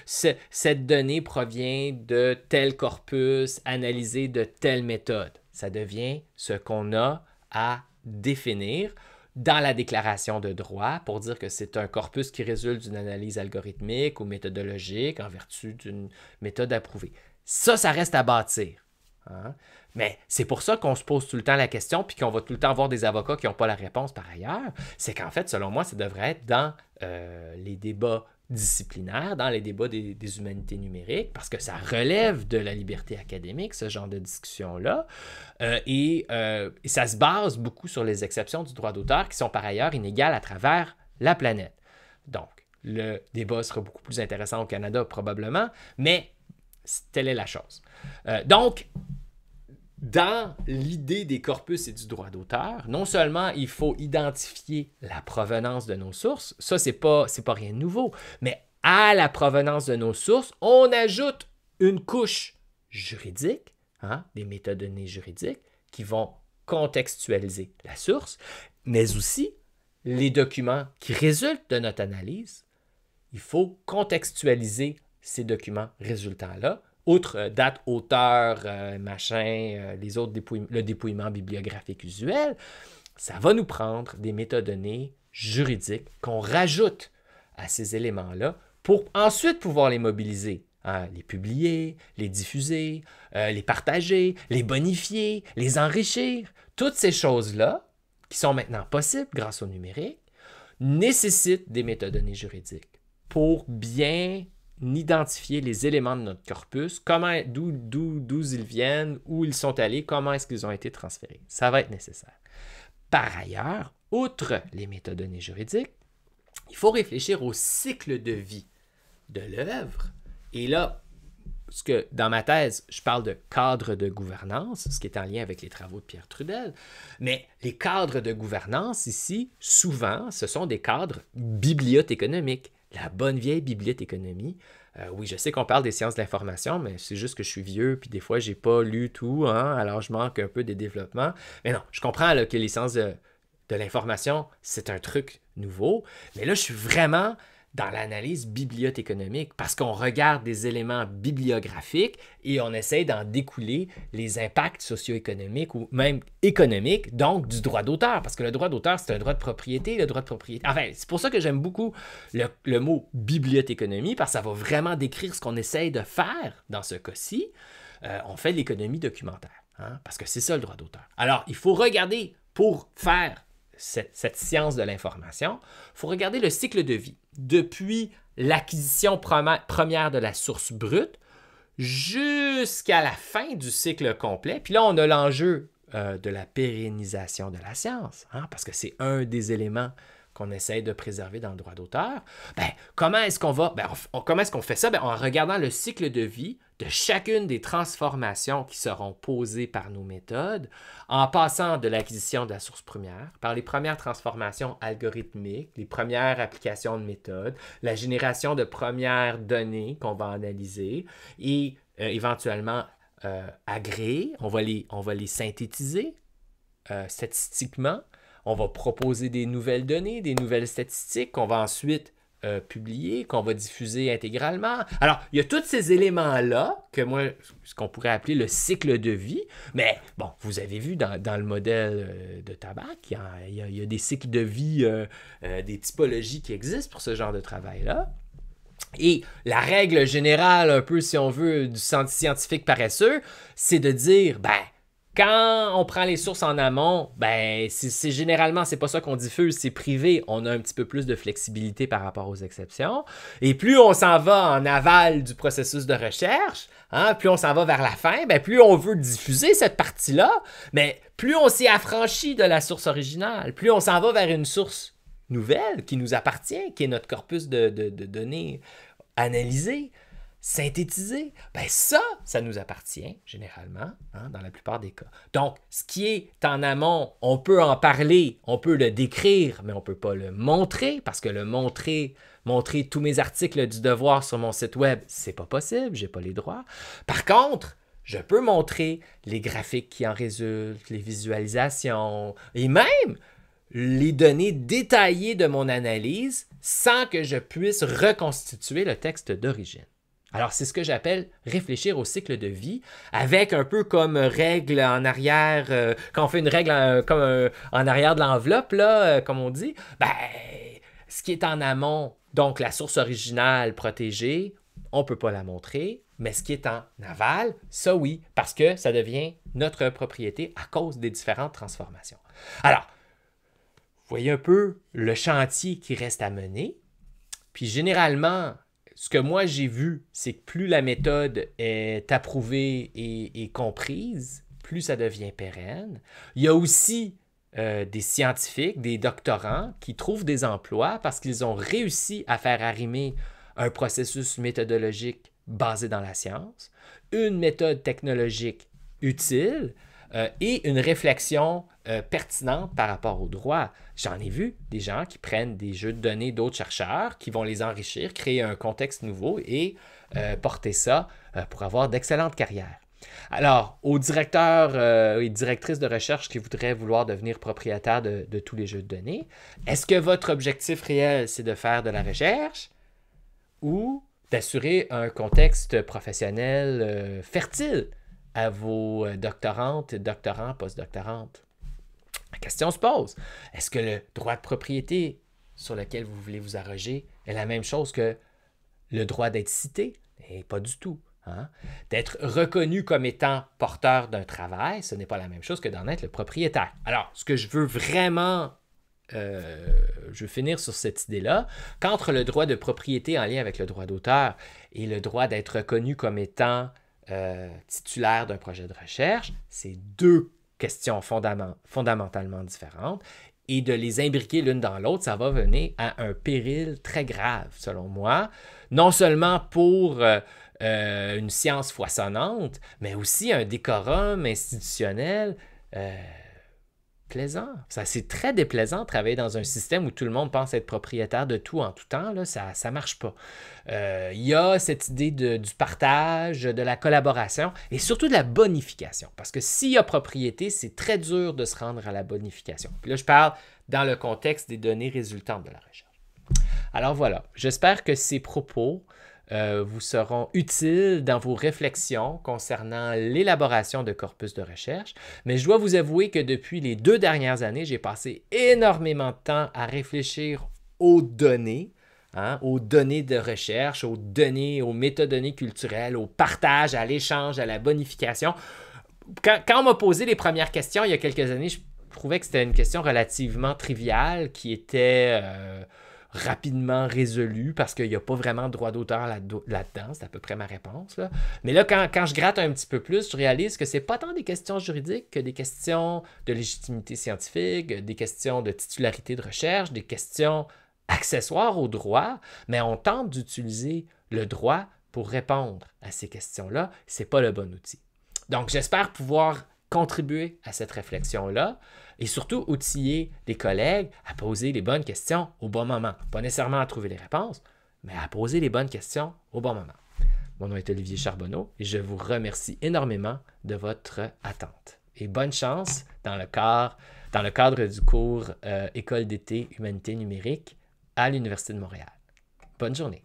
cette donnée provient de tel corpus analysé de telle méthode. Ça devient ce qu'on a à définir dans la déclaration de droit pour dire que c'est un corpus qui résulte d'une analyse algorithmique ou méthodologique en vertu d'une méthode approuvée. Ça, ça reste à bâtir. Hein. Mais c'est pour ça qu'on se pose tout le temps la question, puis qu'on va tout le temps voir des avocats qui n'ont pas la réponse par ailleurs. C'est qu'en fait, selon moi, ça devrait être dans euh, les débats disciplinaire dans les débats des, humanités numériques, parce que ça relève de la liberté académique, ce genre de discussion-là. Euh, euh, et, ça se base beaucoup sur les exceptions du droit d'auteur qui sont par ailleurs inégales à travers la planète. Donc, le débat sera beaucoup plus intéressant au Canada probablement, mais telle est la chose. Euh, donc, dans l'idée des corpus et du droit d'auteur, non seulement il faut identifier la provenance de nos sources, ça c'est pas pas rien de nouveau, mais à la provenance de nos sources, on ajoute une couche juridique, hein, des métadonnées juridiques qui vont contextualiser la source, mais aussi les documents qui résultent de notre analyse. Il faut contextualiser ces documents résultants-là outre euh, date, auteur, euh, machin, euh, les autres le dépouillement bibliographique usuel, ça va nous prendre des métadonnées juridiques qu'on rajoute à ces éléments-là pour ensuite pouvoir les mobiliser. Hein, les publier, les diffuser, les partager, les bonifier, les enrichir. Toutes ces choses-là, qui sont maintenant possibles grâce au numérique, nécessitent des métadonnées juridiques pour bien identifier les éléments de notre corpus, comment, d'où, d'où, d'où ils viennent, où ils sont allés, comment est-ce qu'ils ont été transférés. Ça va être nécessaire. Par ailleurs, outre les métadonnées juridiques, il faut réfléchir au cycle de vie de l'œuvre. Et là, ce que dans ma thèse, je parle de cadre de gouvernance, ce qui est en lien avec les travaux de Pierre Trudel, mais les cadres de gouvernance ici, souvent, ce sont des cadres bibliothéconomiques la bonne vieille bibliothèque euh, oui, je sais qu'on parle des sciences de l'information, mais c'est juste que je suis vieux, puis des fois, j'ai pas lu tout, hein, alors je manque un peu des développements. Mais non, je comprends que les sciences de, de l'information, c'est un truc nouveau, mais là, je suis vraiment dans l'analyse bibliothéconomique parce qu'on regarde des éléments bibliographiques et on essaie d'en découler les impacts socio-économiques ou même économiques, donc du droit d'auteur, parce que le droit d'auteur, c'est un droit de propriété, le droit de propriété. Enfin, c'est pour ça que j'aime beaucoup le, mot bibliothéconomie, parce que ça va vraiment décrire ce qu'on essaie de faire dans ce cas-ci. Euh, on fait de l'économie documentaire, hein, parce que c'est ça le droit d'auteur. Alors, il faut regarder pour faire cette, science de l'information, il faut regarder le cycle de vie. Depuis l'acquisition première de la source brute jusqu'à la fin du cycle complet. Puis là, on a l'enjeu euh, de la pérennisation de la science, hein, parce que c'est un des éléments qu'on essaie de préserver dans le droit d'auteur. Ben, comment est-ce qu'on va, ben, comment qu'on fait ça? Ben, en regardant le cycle de vie de chacune des transformations qui seront posées par nos méthodes, en passant de l'acquisition de la source première, par les premières transformations algorithmiques, les premières applications de méthodes, la génération de premières données qu'on va analyser et euh, éventuellement euh, agréer, on va les, on va les synthétiser euh, statistiquement, on va proposer des nouvelles données, des nouvelles statistiques qu'on va ensuite euh, publier, qu'on va diffuser intégralement. Alors, il y a tous ces éléments-là que moi, ce qu'on pourrait appeler le cycle de vie, mais bon, vous avez vu dans, le modèle euh, de tabac, il y, a, des cycles de vie, euh, des typologies qui existent pour ce genre de travail-là. Et la règle générale, un peu si on veut, du scientifique paresseux, c'est de dire, ben, quand on prend les sources en amont, ben c'est généralement c'est pas ça qu'on diffuse, c'est privé. On a un petit peu plus de flexibilité par rapport aux exceptions. Et plus on s'en va en aval du processus de recherche, hein, plus on s'en va vers la fin, ben, plus on veut diffuser cette partie-là, mais plus on s'y affranchit de la source originale, plus on s'en va vers une source nouvelle qui nous appartient, qui est notre corpus de données analysées. Synthétiser, Ben ça, ça nous appartient généralement, hein, dans la plupart des cas. Donc, ce qui est en amont, on peut en parler, on peut le décrire, mais on ne peut pas le montrer, parce que le montrer, montrer tous mes articles du devoir sur mon site web, c'est pas possible, j'ai pas les droits. Par contre, je peux montrer les graphiques qui en résultent, les visualisations, et même les données détaillées de mon analyse sans que je puisse reconstituer le texte d'origine. Alors, c'est ce que j'appelle réfléchir au cycle de vie, avec un peu comme règle en arrière, euh, quand on fait une règle en, euh, comme, euh, en arrière de l'enveloppe, là, comme on dit, ben, ce qui est en amont, donc la source originale protégée, on ne peut pas la montrer, mais ce qui est en aval, ça oui, parce que ça devient notre propriété à cause des différentes transformations. Alors, voyez un peu le chantier qui reste à mener, puis généralement, ce que moi j'ai vu, c'est que plus la méthode est approuvée et, comprise, plus ça devient pérenne. Il y a aussi euh, des scientifiques, des doctorants qui trouvent des emplois parce qu'ils ont réussi à faire arrimer un processus méthodologique basé dans la science, une méthode technologique utile euh, et une réflexion euh, pertinente par rapport au droit. J'en ai vu des gens qui prennent des jeux de données d'autres chercheurs, qui vont les enrichir, créer un contexte nouveau et euh, porter ça euh, pour avoir d'excellentes carrières. Alors, aux directeurs euh, et directrices de recherche qui voudraient vouloir devenir propriétaires de, tous les jeux de données, est-ce que votre objectif réel, c'est de faire de la recherche ou d'assurer un contexte professionnel fertile à vos doctorantes, doctorants, postdoctorantes? La question se pose, est-ce que le droit de propriété sur lequel vous voulez vous arroger est la même chose que le droit d'être cité? Et eh, pas du tout. Hein? D'être reconnu comme étant porteur d'un travail, ce n'est pas la même chose que d'en être le propriétaire. Alors, ce que je veux vraiment euh, je veux finir sur cette idée-là, qu'entre le droit de propriété en lien avec le droit d'auteur et le droit d'être reconnu comme étant euh, titulaire d'un projet de recherche, c'est deux questions fondamentalement différentes et de les imbriquer l'une dans l'autre, ça va venir à un péril très grave, selon moi, non seulement pour euh, euh, une science foisonnante, mais aussi un décorum institutionnel euh, plaisant. Ça, c'est très déplaisant de travailler dans un système où tout le monde pense être propriétaire de tout en tout temps. Là, ça ne marche pas. Il euh, y a cette idée du partage, de la collaboration et surtout de la bonification. Parce que s'il y a propriété, c'est très dur de se rendre à la bonification. Puis là, je parle dans le contexte des données résultantes de la recherche. Alors voilà, j'espère que ces propos euh, vous seront utiles dans vos réflexions concernant l'élaboration de corpus de recherche, mais je dois vous avouer que depuis les deux dernières années, j'ai passé énormément de temps à réfléchir aux données, hein, aux données de recherche, aux données, aux métadonnées culturelles, au partage, à l'échange, à la bonification. Quand, on m'a posé les premières questions il y a quelques années, je trouvais que c'était une question relativement triviale qui était... Euh, rapidement résolu parce qu'il n'y a pas vraiment de droit d'auteur là-dedans. c'est à peu près ma réponse. Mais là, quand, je gratte un petit peu plus, je réalise que c'est pas tant des questions juridiques que des questions de légitimité scientifique, des questions de titularité de recherche, des questions accessoires au droit, mais on tente d'utiliser le droit pour répondre à ces questions-là. Ce n'est pas le bon outil. Donc, j'espère pouvoir contribuer à cette réflexion-là et surtout outiller les collègues à poser les bonnes questions au bon moment. Pas nécessairement à trouver les réponses, mais à poser les bonnes questions au bon moment. Mon nom est Olivier Charbonneau et je vous remercie énormément de votre attente. Et bonne chance dans le cadre, du cours euh, École d'été Humanité numérique à l'Université de Montréal. Bonne journée.